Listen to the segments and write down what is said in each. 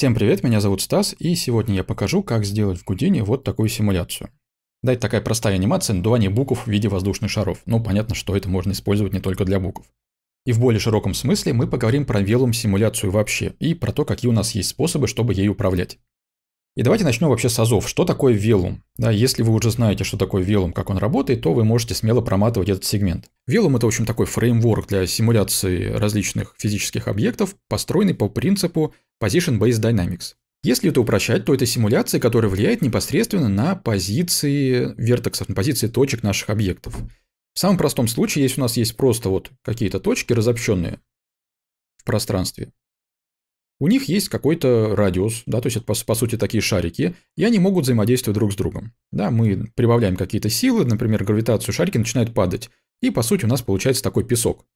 Всем привет, меня зовут Стас, и сегодня я покажу, как сделать в Гудине вот такую симуляцию. Да, это такая простая анимация надувания букв в виде воздушных шаров. Ну, понятно, что это можно использовать не только для букв. И в более широком смысле мы поговорим про велом симуляцию вообще и про то, какие у нас есть способы, чтобы ей управлять. И давайте начнем вообще с азов. Что такое Велум? Да, если вы уже знаете, что такое Велум, как он работает, то вы можете смело проматывать этот сегмент. Велум – это, в общем, такой фреймворк для симуляции различных физических объектов, построенный по принципу Position-Based Dynamics. Если это упрощать, то это симуляция, которая влияет непосредственно на позиции вертексов, на позиции точек наших объектов. В самом простом случае, если у нас есть просто вот какие-то точки разобщенные в пространстве, у них есть какой-то радиус, да, то есть это по, по сути такие шарики, и они могут взаимодействовать друг с другом. Да, мы прибавляем какие-то силы, например, гравитацию, шарики начинают падать, и по сути у нас получается такой песок.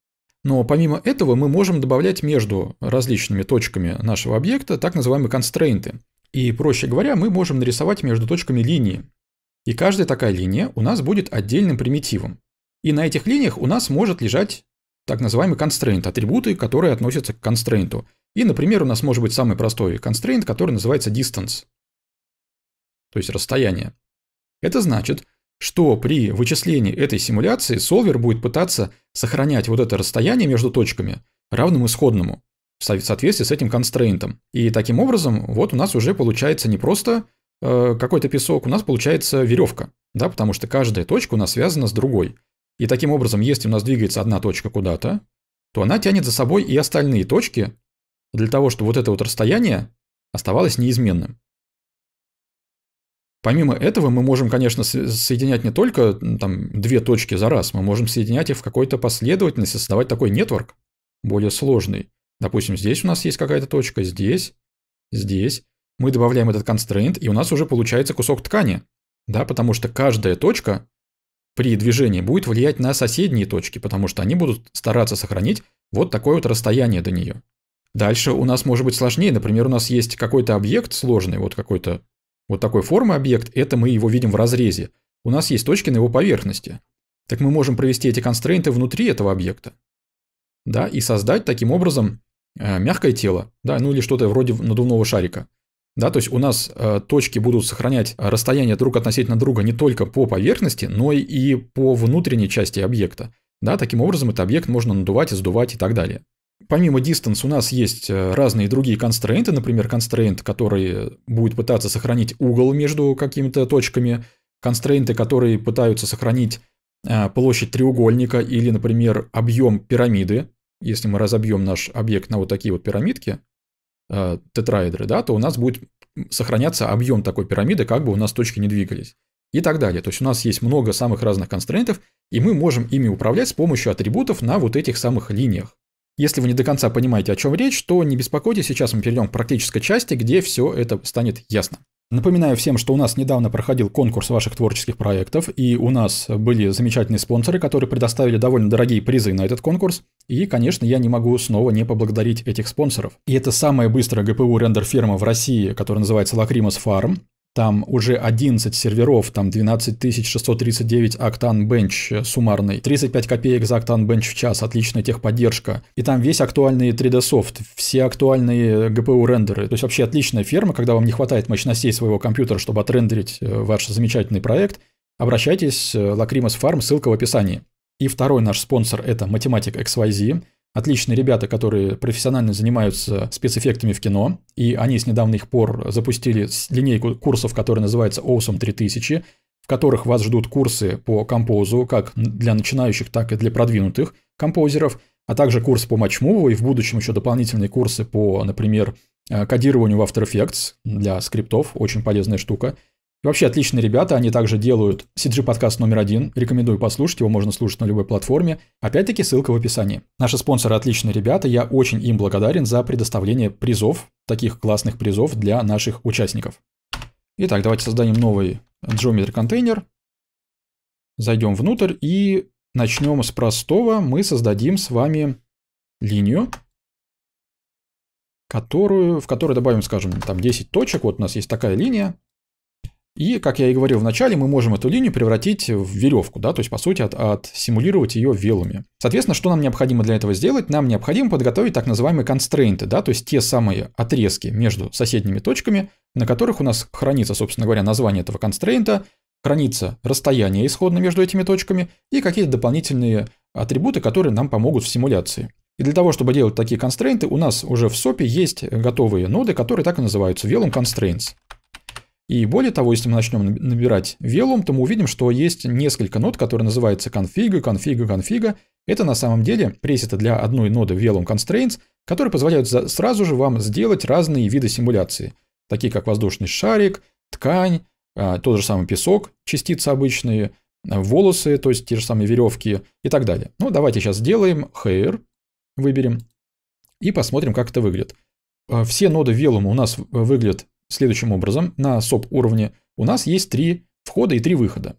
Но помимо этого мы можем добавлять между различными точками нашего объекта так называемые констрейнты. И проще говоря, мы можем нарисовать между точками линии. И каждая такая линия у нас будет отдельным примитивом. И на этих линиях у нас может лежать так называемый констрейнт, атрибуты, которые относятся к констрейнту. И, например, у нас может быть самый простой constraint, который называется distance, то есть расстояние. Это значит, что при вычислении этой симуляции солвер будет пытаться сохранять вот это расстояние между точками равным исходному в соответствии с этим констрейнтом. И таким образом вот у нас уже получается не просто э, какой-то песок, у нас получается веревка, да, потому что каждая точка у нас связана с другой. И таким образом, если у нас двигается одна точка куда-то, то она тянет за собой и остальные точки, для того, чтобы вот это вот расстояние оставалось неизменным. Помимо этого мы можем, конечно, соединять не только там две точки за раз, мы можем соединять их в какой-то последовательности, создавать такой нетворк более сложный. Допустим, здесь у нас есть какая-то точка, здесь, здесь. Мы добавляем этот constraint, и у нас уже получается кусок ткани, да, потому что каждая точка при движении будет влиять на соседние точки, потому что они будут стараться сохранить вот такое вот расстояние до нее. Дальше у нас может быть сложнее. Например, у нас есть какой-то объект сложный, вот какой-то вот такой формы объект, это мы его видим в разрезе. У нас есть точки на его поверхности. Так мы можем провести эти констрейнты внутри этого объекта. Да, и создать таким образом э, мягкое тело, да, ну или что-то вроде надувного шарика. Да, то есть у нас э, точки будут сохранять расстояние друг относительно друга не только по поверхности, но и по внутренней части объекта. Да, таким образом этот объект можно надувать сдувать и так далее. Помимо distance у нас есть э, разные другие констрейнты, например, констрейнт, который будет пытаться сохранить угол между какими-то точками, констрейнты, которые пытаются сохранить э, площадь треугольника или, например, объем пирамиды, если мы разобьем наш объект на вот такие вот пирамидки, э, тетраэдры, да, то у нас будет сохраняться объем такой пирамиды, как бы у нас точки не двигались. И так далее. То есть у нас есть много самых разных констрейнтов, и мы можем ими управлять с помощью атрибутов на вот этих самых линиях. Если вы не до конца понимаете, о чем речь, то не беспокойтесь, сейчас мы перейдем к практической части, где все это станет ясно. Напоминаю всем, что у нас недавно проходил конкурс ваших творческих проектов, и у нас были замечательные спонсоры, которые предоставили довольно дорогие призы на этот конкурс. И, конечно, я не могу снова не поблагодарить этих спонсоров. И это самая быстрая ГПУ рендер-фирма в России, которая называется Lacrimus Farm. Там уже 11 серверов, там 12639 октан бенч суммарный, 35 копеек за октан бенч в час, отличная техподдержка. И там весь актуальный 3D софт, все актуальные GPU э, рендеры. То есть вообще отличная фирма, когда вам не хватает мощностей своего компьютера, чтобы отрендерить э, ваш замечательный проект. Обращайтесь, э, Lacrimus Farm, ссылка в описании. И второй наш спонсор – это Математик XYZ отличные ребята, которые профессионально занимаются спецэффектами в кино, и они с недавних пор запустили линейку курсов, которая называется Awesome 3000, в которых вас ждут курсы по композу, как для начинающих, так и для продвинутых композеров, а также курс по матчмуву и в будущем еще дополнительные курсы по, например, э, кодированию в After Effects для скриптов, очень полезная штука – Вообще отличные ребята, они также делают CG-подкаст номер один, рекомендую послушать, его можно слушать на любой платформе. Опять-таки ссылка в описании. Наши спонсоры отличные ребята, я очень им благодарен за предоставление призов, таких классных призов для наших участников. Итак, давайте создадим новый Geometry контейнер. Зайдем внутрь и начнем с простого. Мы создадим с вами линию, которую, в которой добавим, скажем, там 10 точек. Вот у нас есть такая линия. И, как я и говорил в начале, мы можем эту линию превратить в веревку, да, то есть, по сути, от, симулировать ее велами. Соответственно, что нам необходимо для этого сделать? Нам необходимо подготовить так называемые констрейнты, да, то есть те самые отрезки между соседними точками, на которых у нас хранится, собственно говоря, название этого констрейнта, хранится расстояние исходно между этими точками и какие-то дополнительные атрибуты, которые нам помогут в симуляции. И для того, чтобы делать такие констрейнты, у нас уже в SOP есть готовые ноды, которые так и называются Velum Constraints. И более того, если мы начнем набирать велум, то мы увидим, что есть несколько нод, которые называются конфига, конфига, конфига. Это на самом деле пресеты для одной ноды velum constraints, которые позволяют сразу же вам сделать разные виды симуляции, такие как воздушный шарик, ткань, а, тот же самый песок, частицы обычные, волосы, то есть те же самые веревки и так далее. Ну, давайте сейчас сделаем hair, выберем и посмотрим, как это выглядит. А, все ноды Velum у нас выглядят следующим образом. На SOP уровне у нас есть три входа и три выхода.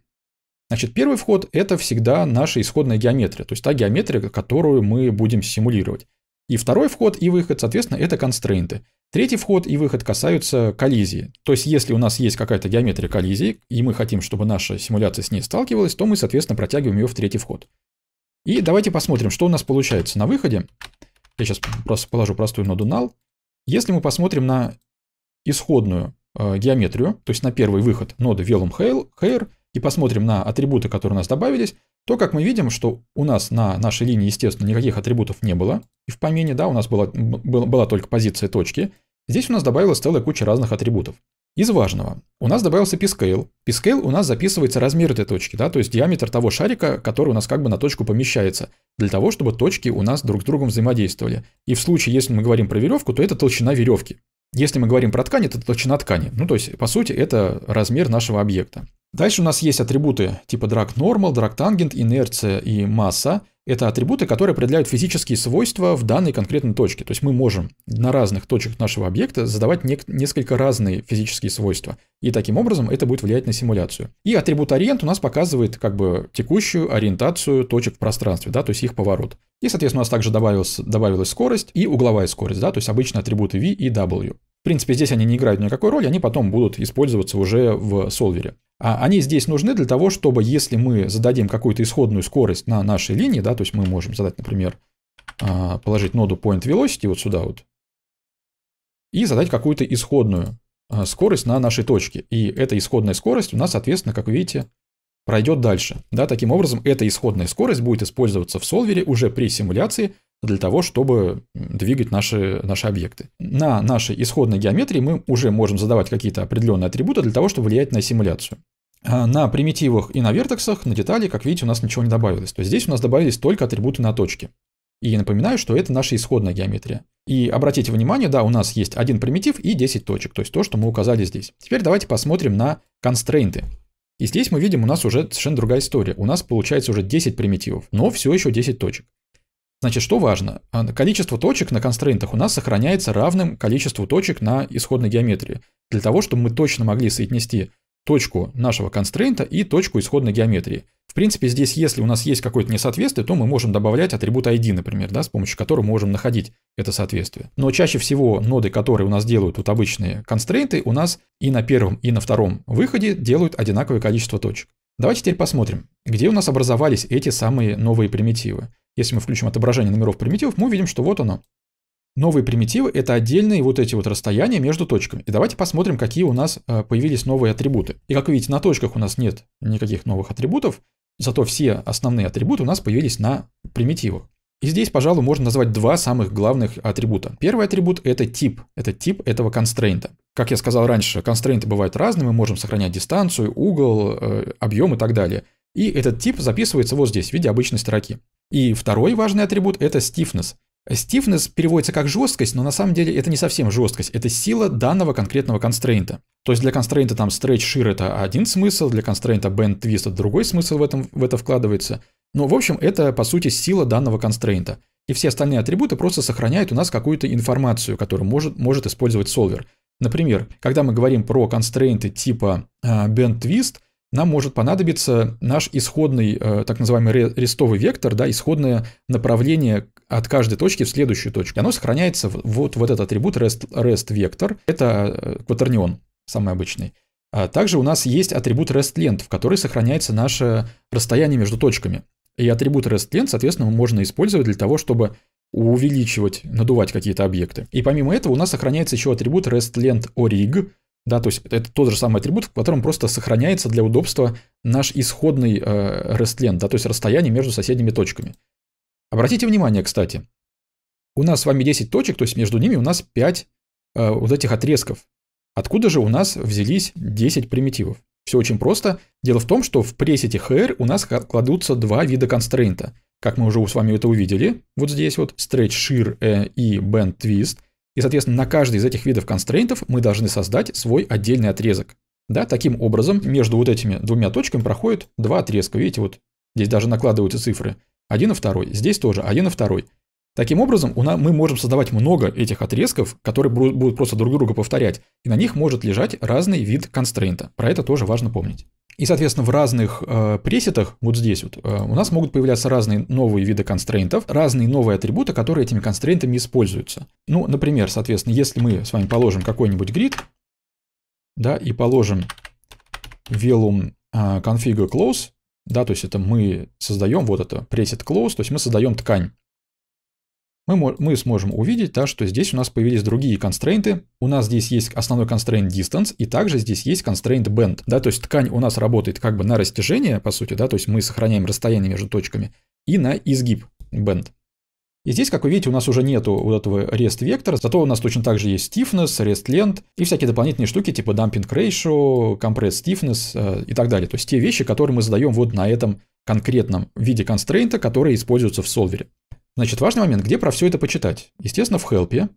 Значит, первый вход – это всегда наша исходная геометрия, то есть та геометрия, которую мы будем симулировать. И второй вход и выход, соответственно, это констрейнты. Третий вход и выход касаются коллизии. То есть, если у нас есть какая-то геометрия коллизии, и мы хотим, чтобы наша симуляция с ней сталкивалась, то мы, соответственно, протягиваем ее в третий вход. И давайте посмотрим, что у нас получается на выходе. Я сейчас просто положу простую ноду null. Если мы посмотрим на исходную э, геометрию, то есть на первый выход ноды Velum Hair, и посмотрим на атрибуты, которые у нас добавились, то как мы видим, что у нас на нашей линии, естественно, никаких атрибутов не было, и в помине, да, у нас была, была, была только позиция точки, здесь у нас добавилась целая куча разных атрибутов. Из важного, у нас добавился PScale. PScale у нас записывается размер этой точки, да, то есть диаметр того шарика, который у нас как бы на точку помещается, для того, чтобы точки у нас друг с другом взаимодействовали. И в случае, если мы говорим про веревку, то это толщина веревки. Если мы говорим про ткань, это толщина ткани. Ну, то есть, по сути, это размер нашего объекта. Дальше у нас есть атрибуты типа drag normal, drag tangent, инерция и масса. Это атрибуты, которые определяют физические свойства в данной конкретной точке. То есть мы можем на разных точках нашего объекта задавать не несколько разные физические свойства. И таким образом это будет влиять на симуляцию. И атрибут ориент у нас показывает как бы текущую ориентацию точек в пространстве, да, то есть их поворот. И, соответственно, у нас также добавилась, добавилась скорость и угловая скорость, да, то есть обычно атрибуты V и W. В принципе, здесь они не играют никакой роли, они потом будут использоваться уже в солвере. А они здесь нужны для того, чтобы если мы зададим какую-то исходную скорость на нашей линии, да, то есть мы можем задать, например, а, положить ноду point velocity вот сюда вот, и задать какую-то исходную а, скорость на нашей точке. И эта исходная скорость у нас, соответственно, как вы видите, пройдет дальше. Да, таким образом, эта исходная скорость будет использоваться в солвере уже при симуляции для того, чтобы двигать наши, наши объекты. На нашей исходной геометрии мы уже можем задавать какие-то определенные атрибуты для того, чтобы влиять на симуляцию. А на примитивах и на вертексах, на детали, как видите, у нас ничего не добавилось. То есть здесь у нас добавились только атрибуты на точке. И напоминаю, что это наша исходная геометрия. И обратите внимание, да, у нас есть один примитив и 10 точек, то есть то, что мы указали здесь. Теперь давайте посмотрим на констрейнты. И здесь мы видим, у нас уже совершенно другая история. У нас получается уже 10 примитивов, но все еще 10 точек. Значит, что важно? А, количество точек на констрейнтах у нас сохраняется равным количеству точек на исходной геометрии. Для того, чтобы мы точно могли соотнести точку нашего констрейнта и точку исходной геометрии. В принципе, здесь, если у нас есть какое-то несоответствие, то мы можем добавлять атрибут ID, например, да, с помощью которого мы можем находить это соответствие. Но чаще всего ноды, которые у нас делают вот обычные констрейнты, у нас и на первом, и на втором выходе делают одинаковое количество точек. Давайте теперь посмотрим, где у нас образовались эти самые новые примитивы. Если мы включим отображение номеров примитивов, мы увидим, что вот оно. Новые примитивы – это отдельные вот эти вот расстояния между точками. И давайте посмотрим, какие у нас э, появились новые атрибуты. И как вы видите, на точках у нас нет никаких новых атрибутов, зато все основные атрибуты у нас появились на примитивах. И здесь, пожалуй, можно назвать два самых главных атрибута. Первый атрибут – это тип, это тип этого констрейнта. Как я сказал раньше, констрейнты бывают разные, мы можем сохранять дистанцию, угол, э, объем и так далее. И этот тип записывается вот здесь, в виде обычной строки. И второй важный атрибут – это stiffness. Stiffness переводится как жесткость, но на самом деле это не совсем жесткость, это сила данного конкретного констрейнта. То есть для констрейнта там stretch shear это один смысл, для констрейнта bend twist это другой смысл в, этом, в это вкладывается. Но в общем это по сути сила данного констрейнта. И все остальные атрибуты просто сохраняют у нас какую-то информацию, которую может, может использовать solver. Например, когда мы говорим про констрейнты типа э, bend twist, нам может понадобиться наш исходный, э, так называемый рестовый вектор, да, исходное направление от каждой точки в следующую точку. И оно сохраняется вот в этот атрибут rest, rest vector. Это э, кватернион, самый обычный. А также у нас есть атрибут rest_length, в который сохраняется наше расстояние между точками. И атрибут rest_length, соответственно, можно использовать для того, чтобы увеличивать, надувать какие-то объекты. И помимо этого у нас сохраняется еще атрибут rest_length_orig, да, то есть это тот же самый атрибут, в котором просто сохраняется для удобства наш исходный э, rest_length, да, то есть расстояние между соседними точками. Обратите внимание, кстати, у нас с вами 10 точек, то есть между ними у нас 5 э, вот этих отрезков. Откуда же у нас взялись 10 примитивов? Все очень просто. Дело в том, что в пресете HR у нас кладутся два вида констрейнта. Как мы уже с вами это увидели, вот здесь вот stretch shear э, и bend twist. И, соответственно, на каждый из этих видов констрейнтов мы должны создать свой отдельный отрезок. Да, таким образом, между вот этими двумя точками проходит два отрезка. Видите, вот здесь даже накладываются цифры. Один и второй. Здесь тоже один и второй. Таким образом, у нас, мы можем создавать много этих отрезков, которые будут просто друг друга повторять, и на них может лежать разный вид констрейнта. Про это тоже важно помнить. И, соответственно, в разных э, пресетах, вот здесь вот, э, у нас могут появляться разные новые виды констрейнтов, разные новые атрибуты, которые этими констрейнтами используются. Ну, например, соответственно, если мы с вами положим какой-нибудь грид, да, и положим velum э, configure close, да, то есть это мы создаем вот это preset close, то есть мы создаем ткань. Мы, мы сможем увидеть, да, что здесь у нас появились другие констрейнты. У нас здесь есть основной constraint distance, и также здесь есть constraint band. Да, то есть ткань у нас работает как бы на растяжение, по сути, да, то есть мы сохраняем расстояние между точками, и на изгиб band. И здесь, как вы видите, у нас уже нету вот этого REST вектора, зато у нас точно так же есть stiffness, REST length и всякие дополнительные штуки типа dumping ratio, compress stiffness э, и так далее. То есть те вещи, которые мы задаем вот на этом конкретном виде констрейнта, которые используются в солвере. Значит, важный момент, где про все это почитать? Естественно, в help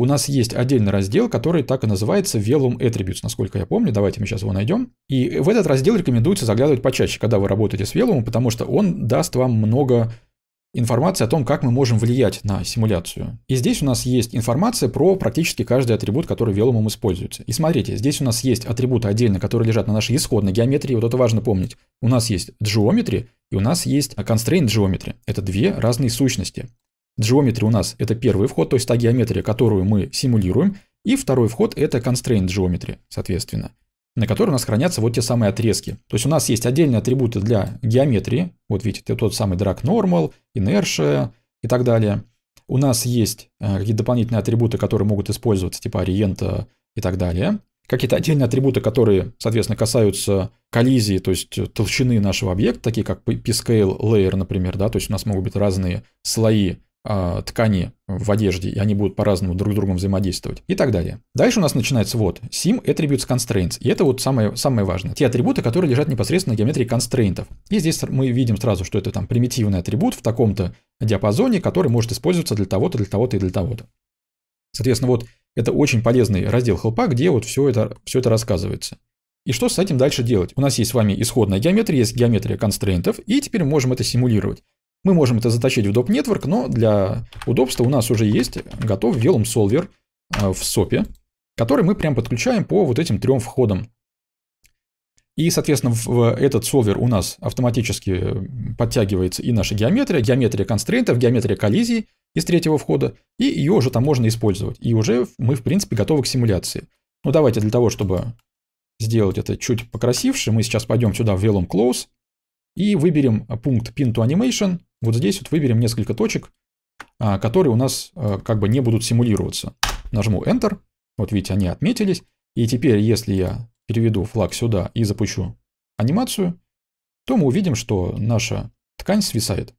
у нас есть отдельный раздел, который так и называется Velum Attributes, насколько я помню. Давайте мы сейчас его найдем. И в этот раздел рекомендуется заглядывать почаще, когда вы работаете с Velum, потому что он даст вам много Информации о том, как мы можем влиять на симуляцию. И здесь у нас есть информация про практически каждый атрибут, который велумом используется. И смотрите, здесь у нас есть атрибуты отдельно, которые лежат на нашей исходной геометрии, вот это важно помнить. У нас есть geometry и у нас есть constraint geometry. Это две разные сущности. Geometry у нас это первый вход, то есть та геометрия, которую мы симулируем, и второй вход это constraint geometry, соответственно на которой у нас хранятся вот те самые отрезки. То есть у нас есть отдельные атрибуты для геометрии, вот видите, тот самый drag normal, inertia и так далее. У нас есть э, какие-то дополнительные атрибуты, которые могут использоваться, типа ориента и так далее. Какие-то отдельные атрибуты, которые, соответственно, касаются коллизии, то есть толщины нашего объекта, такие как p-scale layer, например, да, то есть у нас могут быть разные слои а, ткани в одежде, и они будут по-разному друг с другом взаимодействовать и так далее. Дальше у нас начинается вот sim attributes constraints, и это вот самое, самое важное. Те атрибуты, которые лежат непосредственно в геометрии констрейнтов. И здесь мы видим сразу, что это там примитивный атрибут в таком-то диапазоне, который может использоваться для того-то, для того-то и для того-то. Соответственно, вот это очень полезный раздел хелпа, где вот все это, все это рассказывается. И что с этим дальше делать? У нас есть с вами исходная геометрия, есть геометрия констрейнтов, и теперь мы можем это симулировать. Мы можем это заточить в доп. Network, но для удобства у нас уже есть готов Velum Solver э, в сопе, который мы прям подключаем по вот этим трем входам. И, соответственно, в этот солвер у нас автоматически э, подтягивается и наша геометрия, геометрия констрейнтов, геометрия коллизий из третьего входа, и ее уже там можно использовать. И уже мы, в принципе, готовы к симуляции. Ну, давайте для того, чтобы сделать это чуть покрасивше, мы сейчас пойдем сюда в Velum Close и выберем пункт Pin to Animation, вот здесь вот выберем несколько точек, а, которые у нас а, как бы не будут симулироваться. Нажму Enter. Вот видите, они отметились. И теперь, если я переведу флаг сюда и запущу анимацию, то мы увидим, что наша ткань свисает.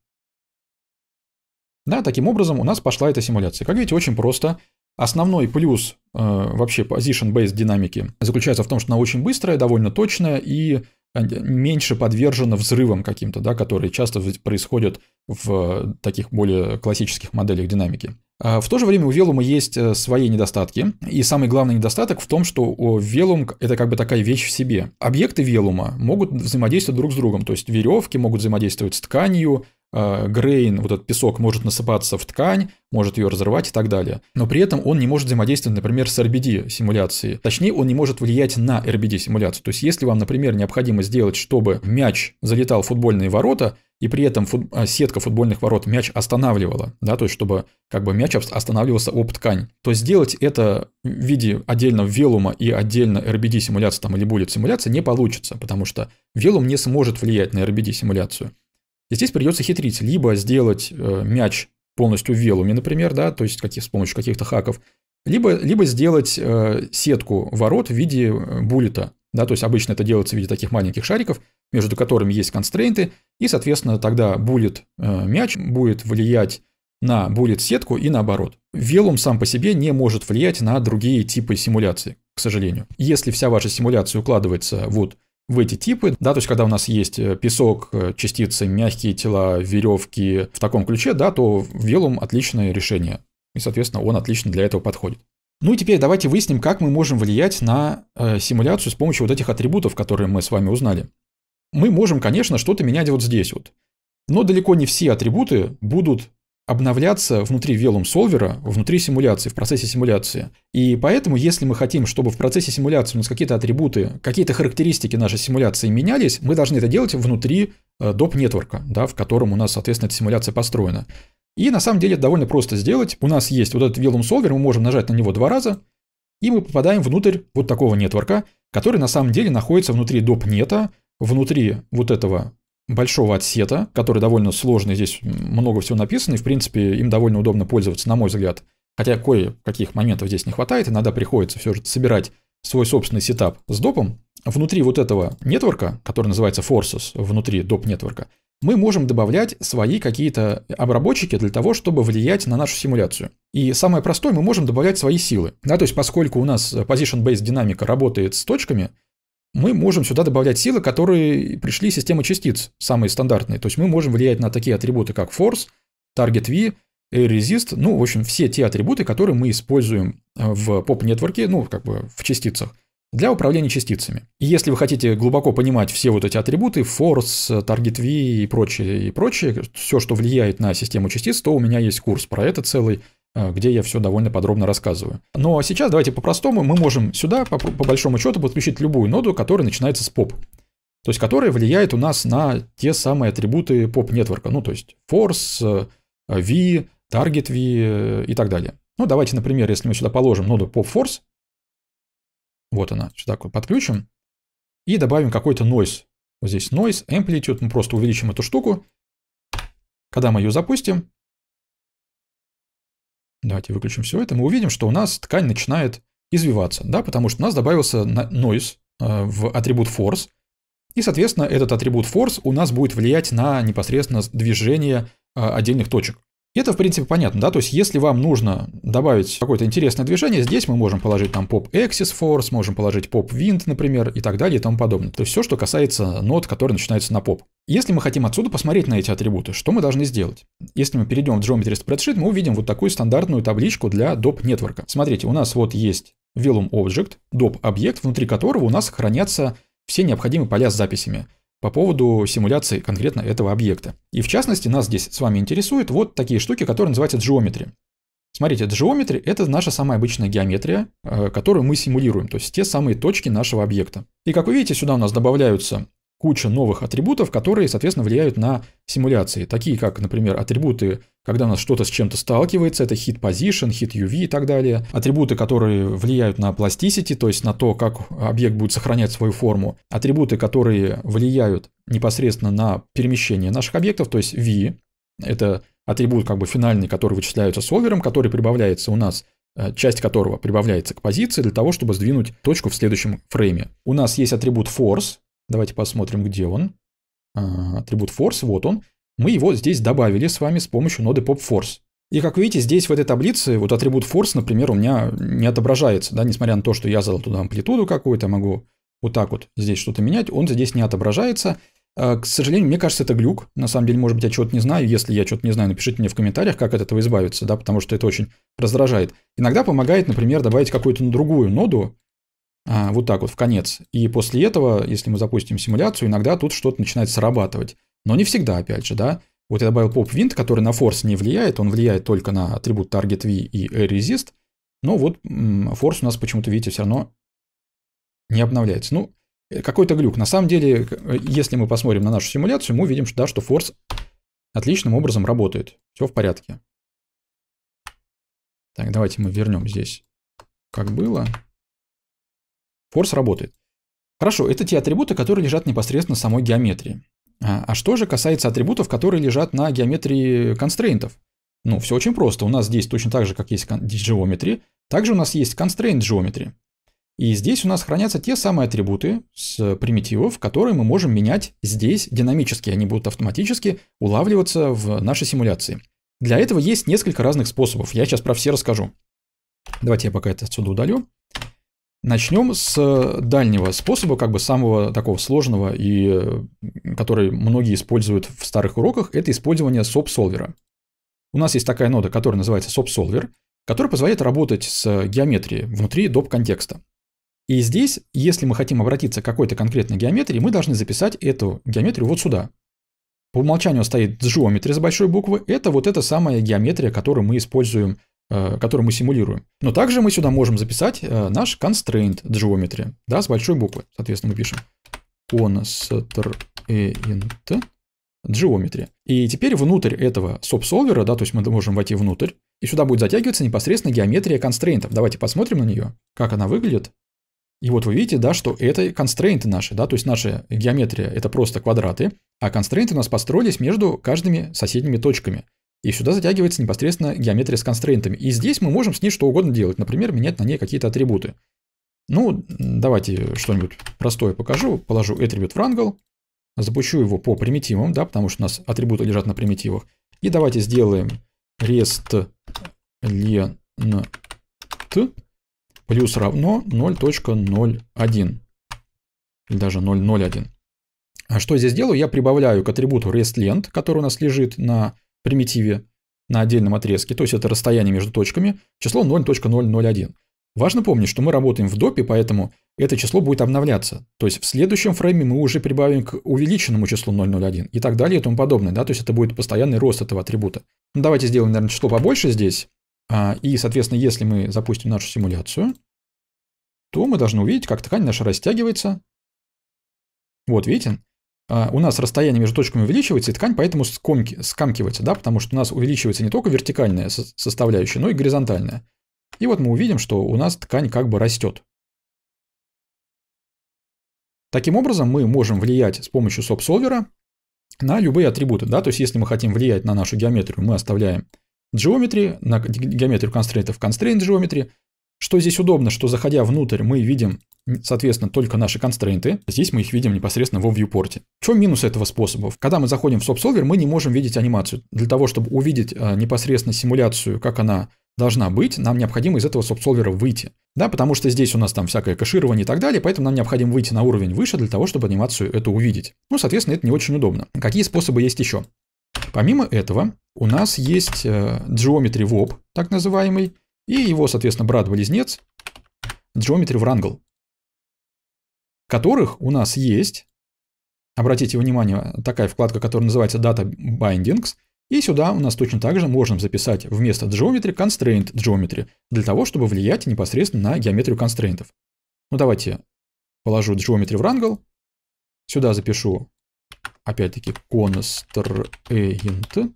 Да, таким образом у нас пошла эта симуляция. Как видите, очень просто. Основной плюс э, вообще position-based динамики заключается в том, что она очень быстрая, довольно точная и а, меньше подвержена взрывам каким-то, да, которые часто происходят в э, таких более классических моделях динамики. А, в то же время у Велума есть э, свои недостатки, и самый главный недостаток в том, что Велум – это как бы такая вещь в себе. Объекты Велума могут взаимодействовать друг с другом, то есть веревки могут взаимодействовать с тканью, а, грейн, вот этот песок, может насыпаться в ткань, может ее разрывать и так далее. Но при этом он не может взаимодействовать, например, с RBD-симуляцией. Точнее, он не может влиять на RBD-симуляцию. То есть, если вам, например, необходимо сделать, чтобы мяч залетал в футбольные ворота – и при этом фут, а, сетка футбольных ворот мяч останавливала, да, то есть чтобы как бы мяч останавливался об ткань, то сделать это в виде отдельно велума и отдельно RBD симуляции там или будет симуляция не получится, потому что велум не сможет влиять на RBD симуляцию. И здесь придется хитрить, либо сделать э, мяч полностью в велуме, например, да, то есть каких, с помощью каких-то хаков, либо, либо сделать э, сетку ворот в виде э, буллета, да, то есть обычно это делается в виде таких маленьких шариков, между которыми есть констрейнты, и, соответственно, тогда булит э, мяч, будет влиять на будет сетку и наоборот. Велум сам по себе не может влиять на другие типы симуляции, к сожалению. Если вся ваша симуляция укладывается вот в эти типы, да, то есть когда у нас есть э, песок, э, частицы, мягкие тела, веревки в таком ключе, да, то Велум отличное решение. И, соответственно, он отлично для этого подходит. Ну и теперь давайте выясним, как мы можем влиять на э, симуляцию с помощью вот этих атрибутов, которые мы с вами узнали. Мы можем, конечно, что-то менять вот здесь вот. Но далеко не все атрибуты будут обновляться внутри Velum солвера, внутри симуляции, в процессе симуляции. И поэтому, если мы хотим, чтобы в процессе симуляции у нас какие-то атрибуты, какие-то характеристики нашей симуляции менялись, мы должны это делать внутри э, доп. нетворка, да, в котором у нас, соответственно, эта симуляция построена. И на самом деле это довольно просто сделать. У нас есть вот этот Velum Solver, мы можем нажать на него два раза, и мы попадаем внутрь вот такого нетворка, который на самом деле находится внутри доп. нета, внутри вот этого большого отсета, который довольно сложный, здесь много всего написано, и, в принципе, им довольно удобно пользоваться, на мой взгляд. Хотя кое-каких моментов здесь не хватает, иногда приходится все же собирать свой собственный сетап с допом. Внутри вот этого нетворка, который называется Forces, внутри доп нетворка, мы можем добавлять свои какие-то обработчики для того, чтобы влиять на нашу симуляцию. И самое простое, мы можем добавлять свои силы. Да, то есть поскольку у нас Position-Based динамика работает с точками – мы можем сюда добавлять силы, которые пришли из системы частиц, самые стандартные. То есть мы можем влиять на такие атрибуты, как force, target v, air resist, ну, в общем, все те атрибуты, которые мы используем э, в поп-нетворке, ну, как бы в частицах, для управления частицами. И если вы хотите глубоко понимать все вот эти атрибуты, force, target v и прочее, и прочее, все, что влияет на систему частиц, то у меня есть курс про это целый, а, где я все довольно подробно рассказываю. Но сейчас давайте по-простому, мы можем сюда, по, по большому счету, подключить любую ноду, которая начинается с pop. То есть, которая влияет у нас на те самые атрибуты поп-нетворка. Ну, то есть, force, v, target v и так далее. Ну, давайте, например, если мы сюда положим ноду pop-force, вот она, сюда подключим, и добавим какой-то noise. Вот здесь noise, amplitude, мы просто увеличим эту штуку. Когда мы ее запустим, Давайте выключим все это. Мы увидим, что у нас ткань начинает извиваться, да, потому что у нас добавился noise э, в атрибут force, и, соответственно, этот атрибут force у нас будет влиять на непосредственно движение э, отдельных точек это, в принципе, понятно, да, то есть если вам нужно добавить какое-то интересное движение, здесь мы можем положить там pop axis force, можем положить pop wind, например, и так далее и тому подобное. То есть все, что касается нот, которые начинаются на pop. Если мы хотим отсюда посмотреть на эти атрибуты, что мы должны сделать? Если мы перейдем в Geometry Spreadsheet, мы увидим вот такую стандартную табличку для доп. нетворка. Смотрите, у нас вот есть Velum Object, доп. объект, внутри которого у нас хранятся все необходимые поля с записями по поводу симуляции конкретно этого объекта. И в частности, нас здесь с вами интересуют вот такие штуки, которые называются джиометри. Смотрите, джиометри – это наша самая обычная геометрия, э, которую мы симулируем, то есть те самые точки нашего объекта. И как вы видите, сюда у нас добавляются куча новых атрибутов, которые, соответственно, влияют на симуляции. Такие как, например, атрибуты, когда у нас что-то с чем-то сталкивается, это hit position, hit UV и так далее. Атрибуты, которые влияют на plasticity, то есть на то, как объект будет сохранять свою форму. Атрибуты, которые влияют непосредственно на перемещение наших объектов, то есть V, это атрибут как бы финальный, который вычисляется солвером, который прибавляется у нас э, часть которого прибавляется к позиции для того, чтобы сдвинуть точку в следующем фрейме. У нас есть атрибут force, Давайте посмотрим, где он. А, атрибут force, вот он. Мы его здесь добавили с вами с помощью ноды popForce. И как видите, здесь в этой таблице вот атрибут force, например, у меня не отображается, да, несмотря на то, что я задал туда амплитуду какую-то, могу вот так вот здесь что-то менять, он здесь не отображается. А, к сожалению, мне кажется, это глюк. На самом деле, может быть, я чего-то не знаю. Если я что-то не знаю, напишите мне в комментариях, как от этого избавиться, да, потому что это очень раздражает. Иногда помогает, например, добавить какую-то другую ноду, а, вот так вот в конец. И после этого, если мы запустим симуляцию, иногда тут что-то начинает срабатывать. Но не всегда, опять же, да. Вот я добавил pop-wind, который на force не влияет, он влияет только на атрибут target v и air resist, но вот force у нас почему-то, видите, все равно не обновляется. Ну, э, какой-то глюк. На самом деле, э, если мы посмотрим на нашу симуляцию, мы видим, что, да, что force отличным образом работает. Все в порядке. Так, давайте мы вернем здесь, как было. Форс работает. Хорошо, это те атрибуты, которые лежат непосредственно в самой геометрии. А, а что же касается атрибутов, которые лежат на геометрии констрейнтов? Ну, все очень просто. У нас здесь точно так же, как есть geometry, также у нас есть constraint geometry. И здесь у нас хранятся те самые атрибуты с примитивов, которые мы можем менять здесь динамически. Они будут автоматически улавливаться в нашей симуляции. Для этого есть несколько разных способов. Я сейчас про все расскажу. Давайте я пока это отсюда удалю. Начнем с э, дальнего способа, как бы самого такого сложного и э, который многие используют в старых уроках, это использование SOAP-солвера. У нас есть такая нода, которая называется SOAP-солвер, которая позволяет работать с э, геометрией внутри доп. контекста. И здесь, если мы хотим обратиться к какой-то конкретной геометрии, мы должны записать эту геометрию вот сюда. По умолчанию стоит geometry с большой буквы, это вот эта самая геометрия, которую мы используем Э, который мы симулируем. Но также мы сюда можем записать э, наш constraint geometry, да, с большой буквы. Соответственно, мы пишем constraint geometry. И теперь внутрь этого sop да, то есть мы можем войти внутрь, и сюда будет затягиваться непосредственно геометрия констрейнтов. Давайте посмотрим на нее, как она выглядит. И вот вы видите, да, что это констрейнты наши, да, то есть наша геометрия – это просто квадраты, а констрейнты у нас построились между каждыми соседними точками. И сюда затягивается непосредственно геометрия с констрейнтами. И здесь мы можем с ней что угодно делать, например, менять на ней какие-то атрибуты. Ну, давайте что-нибудь простое покажу. Положу attribute wrangle, запущу его по примитивам, да, потому что у нас атрибуты лежат на примитивах. И давайте сделаем rest len плюс равно 0.01 или даже 0.01. А что я здесь делаю? Я прибавляю к атрибуту restlength, который у нас лежит на примитиве на отдельном отрезке, то есть это расстояние между точками, число 0.001. Важно помнить, что мы работаем в допе, поэтому это число будет обновляться. То есть в следующем фрейме мы уже прибавим к увеличенному числу 001 и так далее и тому подобное. Да? То есть это будет постоянный рост этого атрибута. Ну, давайте сделаем, наверное, число побольше здесь. А, и, соответственно, если мы запустим нашу симуляцию, то мы должны увидеть, как ткань наша растягивается. Вот, видите? А, у нас расстояние между точками увеличивается, и ткань поэтому скомки, скамкивается, да, потому что у нас увеличивается не только вертикальная составляющая, но и горизонтальная. И вот мы увидим, что у нас ткань как бы растет. Таким образом, мы можем влиять с помощью sop на любые атрибуты. Да? То есть, если мы хотим влиять на нашу геометрию, мы оставляем geometry, на геометрию констрейнтов constraint geometry. Что здесь удобно, что заходя внутрь мы видим, соответственно, только наши констрейнты. А здесь мы их видим непосредственно во вьюпорте. В чем минус этого способа? Когда мы заходим в SopSolver, мы не можем видеть анимацию. Для того, чтобы увидеть а, непосредственно симуляцию, как она должна быть, нам необходимо из этого SopSolver выйти. Да, потому что здесь у нас там всякое кэширование и так далее, поэтому нам необходимо выйти на уровень выше для того, чтобы анимацию эту увидеть. Ну, соответственно, это не очень удобно. Какие способы есть еще? Помимо этого, у нас есть э, Geometry Wob, так называемый, и его, соответственно, брат-близнец Geometry Wrangle, которых у нас есть, обратите внимание, такая вкладка, которая называется Data Bindings, и сюда у нас точно так же можем записать вместо Geometry Constraint Geometry, для того, чтобы влиять непосредственно на геометрию констрейнтов. Ну давайте положу Geometry Wrangle, сюда запишу опять-таки constraint.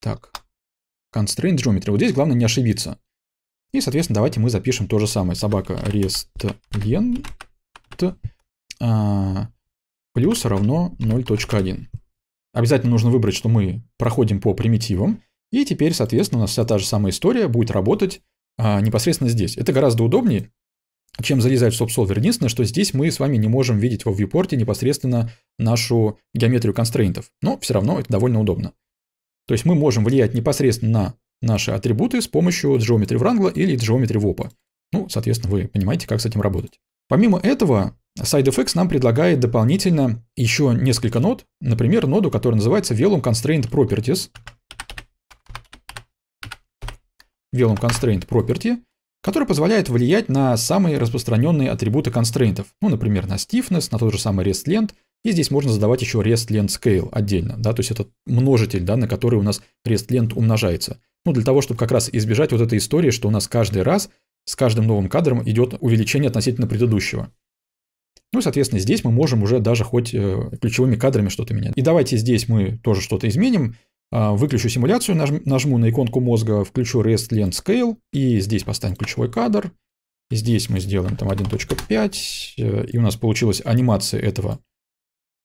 Так, constraint geometry. Вот здесь главное не ошибиться. И, соответственно, давайте мы запишем то же самое. Собака restient а, плюс равно 0.1. Обязательно нужно выбрать, что мы проходим по примитивам. И теперь, соответственно, у нас вся та же самая история будет работать а, непосредственно здесь. Это гораздо удобнее, чем залезать в SubSolver. Единственное, что здесь мы с вами не можем видеть во вьюпорте непосредственно нашу геометрию констрейнтов. Но все равно это довольно удобно. То есть мы можем влиять непосредственно на наши атрибуты с помощью Geometry Wrangle или Geometry Wopa. Ну, соответственно, вы понимаете, как с этим работать. Помимо этого, SideFX нам предлагает дополнительно еще несколько нод, например, ноду, которая называется Velum Constraint Properties. Velum Constraint Property, которая позволяет влиять на самые распространенные атрибуты констрейнтов, ну, например, на stiffness, на тот же самый rest length, и здесь можно задавать еще rest length scale отдельно, да, то есть это множитель, да, на который у нас rest length умножается. Ну, для того, чтобы как раз избежать вот этой истории, что у нас каждый раз с каждым новым кадром идет увеличение относительно предыдущего. Ну соответственно, здесь мы можем уже даже хоть э, ключевыми кадрами что-то менять. И давайте здесь мы тоже что-то изменим. А, выключу симуляцию, нажму на иконку мозга, включу rest length scale, и здесь поставим ключевой кадр. Здесь мы сделаем там 1.5, э, и у нас получилась анимация этого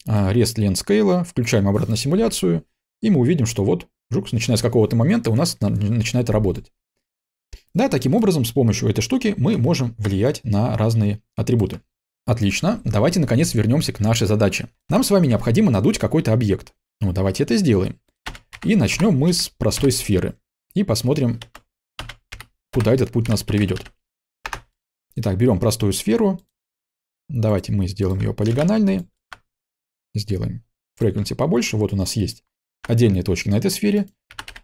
REST Lens Scale, включаем обратно симуляцию, и мы увидим, что вот жук, начиная с какого-то момента, у нас начинает работать. Да, таким образом, с помощью этой штуки мы можем влиять на разные атрибуты. Отлично, давайте наконец вернемся к нашей задаче. Нам с вами необходимо надуть какой-то объект. Ну, давайте это сделаем. И начнем мы с простой сферы. И посмотрим, куда этот путь нас приведет. Итак, берем простую сферу. Давайте мы сделаем ее полигональной сделаем frequency побольше, вот у нас есть отдельные точки на этой сфере.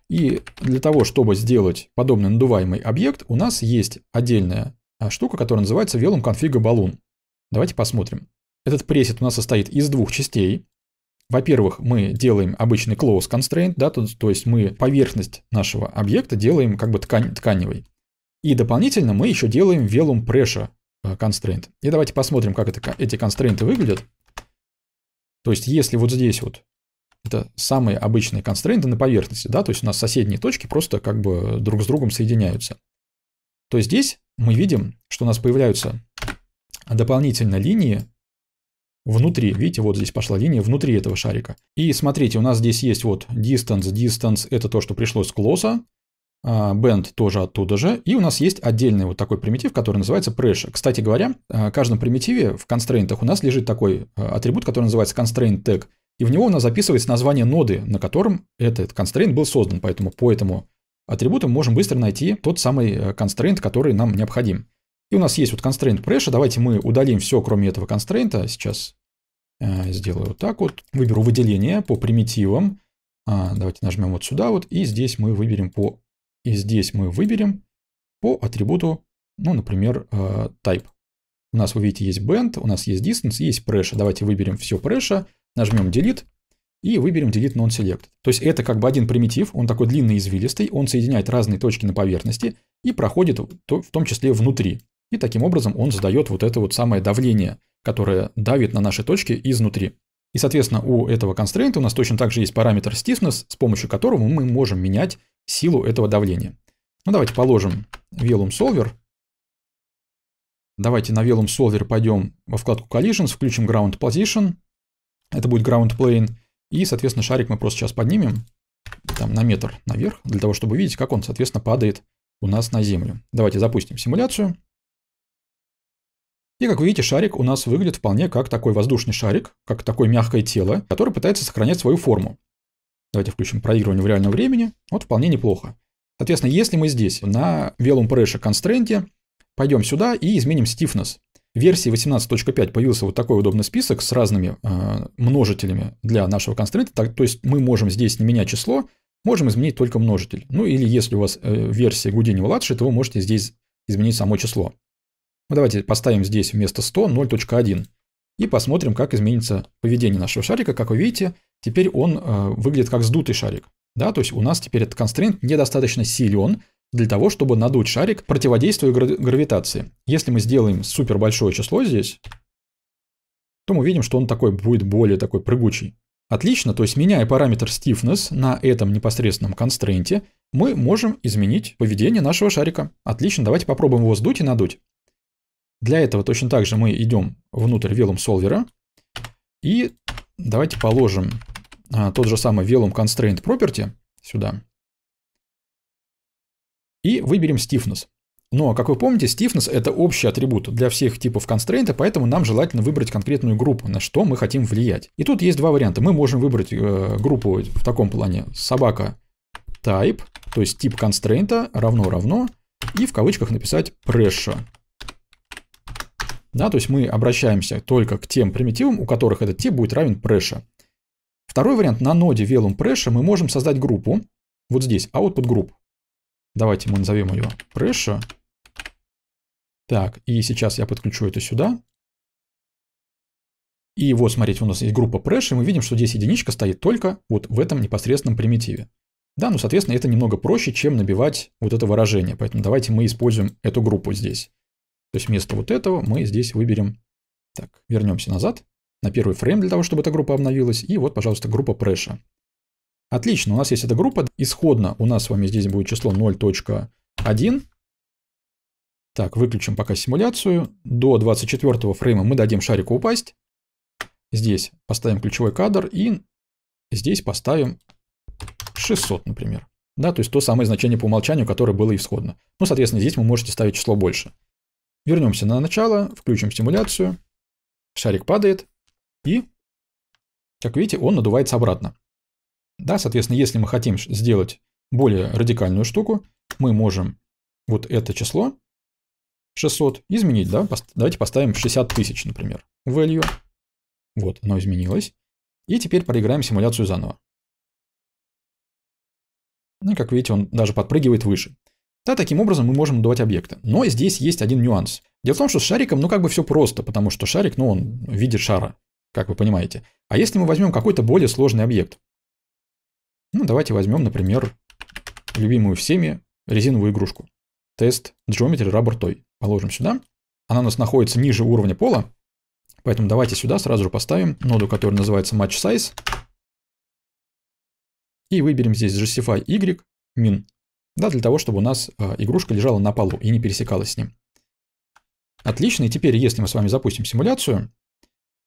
И для того, чтобы сделать подобный надуваемый объект, у нас есть отдельная а, штука, которая называется Velum Config Balloon. Давайте посмотрим. Этот пресет у нас состоит из двух частей. Во-первых, мы делаем обычный close constraint, да, то, то есть мы поверхность нашего объекта делаем как бы ткань, тканевой. И дополнительно мы еще делаем Velum Pressure а, constraint. И давайте посмотрим, как это, эти констрейнты выглядят. То есть, если вот здесь вот это самые обычные констрейнты на поверхности, да, то есть у нас соседние точки просто как бы друг с другом соединяются, то здесь мы видим, что у нас появляются дополнительно линии внутри, видите, вот здесь пошла линия внутри этого шарика. И смотрите, у нас здесь есть вот distance, distance, это то, что пришло с клоса. А, band тоже оттуда же. И у нас есть отдельный вот такой примитив, который называется pressure. Кстати говоря, а, в каждом примитиве в констрейнтах у нас лежит такой а, атрибут, который называется constraint tag. И в него у нас записывается название ноды, на котором этот constraint был создан. Поэтому по этому атрибуту мы можем быстро найти тот самый э, constraint, который нам необходим. И у нас есть вот constraint pressure. Давайте мы удалим все, кроме этого constraint. Сейчас э, сделаю вот так вот. Выберу выделение по примитивам. Давайте нажмем вот сюда вот. И здесь мы выберем по и здесь мы выберем по атрибуту, ну, например, э, type. У нас, вы видите, есть band, у нас есть distance, есть pressure. Давайте выберем все pressure, нажмем delete и выберем delete non-select. То есть это как бы один примитив, он такой длинный извилистый, он соединяет разные точки на поверхности и проходит в том числе внутри. И таким образом он задает вот это вот самое давление, которое давит на наши точки изнутри. И, соответственно, у этого constraint у нас точно также есть параметр stiffness, с помощью которого мы можем менять силу этого давления. Ну давайте положим Velum Solver. Давайте на Velum Solver пойдем во вкладку Collisions, включим Ground Position. Это будет Ground Plane. И, соответственно, шарик мы просто сейчас поднимем там на метр наверх, для того, чтобы видеть, как он, соответственно, падает у нас на землю. Давайте запустим симуляцию. И как вы видите, шарик у нас выглядит вполне как такой воздушный шарик, как такое мягкое тело, которое пытается сохранять свою форму. Давайте включим проигрывание в реальном времени. Вот вполне неплохо. Соответственно, если мы здесь на Velum Pressure Constraint пойдем сюда и изменим stiffness. В версии 18.5 появился вот такой удобный список с разными э, множителями для нашего constraint. Так, то есть мы можем здесь не менять число, можем изменить только множитель. Ну или если у вас э, версия Гудини-Ладши, то вы можете здесь изменить само число. Ну, давайте поставим здесь вместо 100 0.1 и посмотрим, как изменится поведение нашего шарика. Как вы видите, теперь он э, выглядит как сдутый шарик. Да, то есть у нас теперь этот constraint недостаточно силен для того, чтобы надуть шарик, противодействуя гравитации. Если мы сделаем супер большое число здесь, то мы видим, что он такой будет более такой прыгучий. Отлично, то есть меняя параметр stiffness на этом непосредственном констрейнте, мы можем изменить поведение нашего шарика. Отлично, давайте попробуем его сдуть и надуть. Для этого точно так же мы идем внутрь Vellum Solver. И давайте положим а, тот же самый Velum Constraint Property сюда. И выберем Stiffness. Но, ну, а как вы помните, stiffness – это общий атрибут для всех типов констрейнта, поэтому нам желательно выбрать конкретную группу, на что мы хотим влиять. И тут есть два варианта. Мы можем выбрать э, группу в таком плане собака type, то есть тип констрейнта равно-равно, и в кавычках написать pressure. Да, то есть мы обращаемся только к тем примитивам, у которых этот тип будет равен pressure. Второй вариант. На ноде Velum Pressure мы можем создать группу. Вот здесь. А вот под групп. Давайте мы назовем ее Pressure. Так, и сейчас я подключу это сюда. И вот, смотрите, у нас есть группа Pressure, и мы видим, что здесь единичка стоит только вот в этом непосредственном примитиве. Да, ну, соответственно, это немного проще, чем набивать вот это выражение. Поэтому давайте мы используем эту группу здесь. То есть вместо вот этого мы здесь выберем... Так, вернемся назад на первый фрейм для того, чтобы эта группа обновилась, и вот, пожалуйста, группа прэша. Отлично, у нас есть эта группа, исходно у нас с вами здесь будет число 0.1. Так, выключим пока симуляцию. До 24 фрейма мы дадим шарику упасть. Здесь поставим ключевой кадр и здесь поставим 600, например. Да, то есть то самое значение по умолчанию, которое было исходно. Ну, соответственно, здесь вы можете ставить число больше. Вернемся на начало, включим симуляцию. Шарик падает. И, как видите, он надувается обратно. Да, соответственно, если мы хотим сделать более радикальную штуку, мы можем вот это число 600 изменить, да, давайте поставим 60 тысяч, например, value, вот, оно изменилось, и теперь проиграем симуляцию заново. Ну, как видите, он даже подпрыгивает выше. Да, таким образом мы можем надувать объекты. Но здесь есть один нюанс. Дело в том, что с шариком, ну, как бы все просто, потому что шарик, ну, он в виде шара как вы понимаете. А если мы возьмем какой-то более сложный объект? Ну, давайте возьмем, например, любимую всеми резиновую игрушку. Тест Geometry Rubber Toy. Положим сюда. Она у нас находится ниже уровня пола, поэтому давайте сюда сразу же поставим ноду, которая называется Match Size. И выберем здесь Justify Y min. Да, для того, чтобы у нас э, игрушка лежала на полу и не пересекалась с ним. Отлично, и теперь, если мы с вами запустим симуляцию,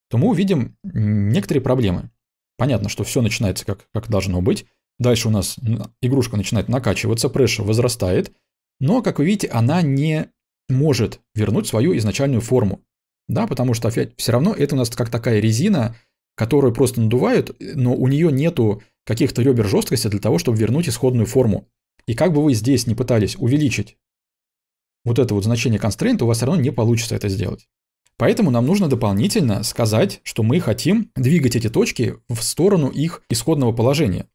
то мы увидим некоторые проблемы. Понятно, что все начинается как, как должно быть. Дальше у нас игрушка начинает накачиваться, пресса возрастает. Но, как вы видите, она не может вернуть свою изначальную форму. Да, потому что все равно это у нас как такая резина, которую просто надувают, но у нее нету каких-то ребер жесткости для того, чтобы вернуть исходную форму. И как бы вы здесь не пытались увеличить вот это вот значение constraint, у вас все равно не получится это сделать. Поэтому нам нужно дополнительно сказать, что мы хотим двигать эти точки в сторону их исходного положения.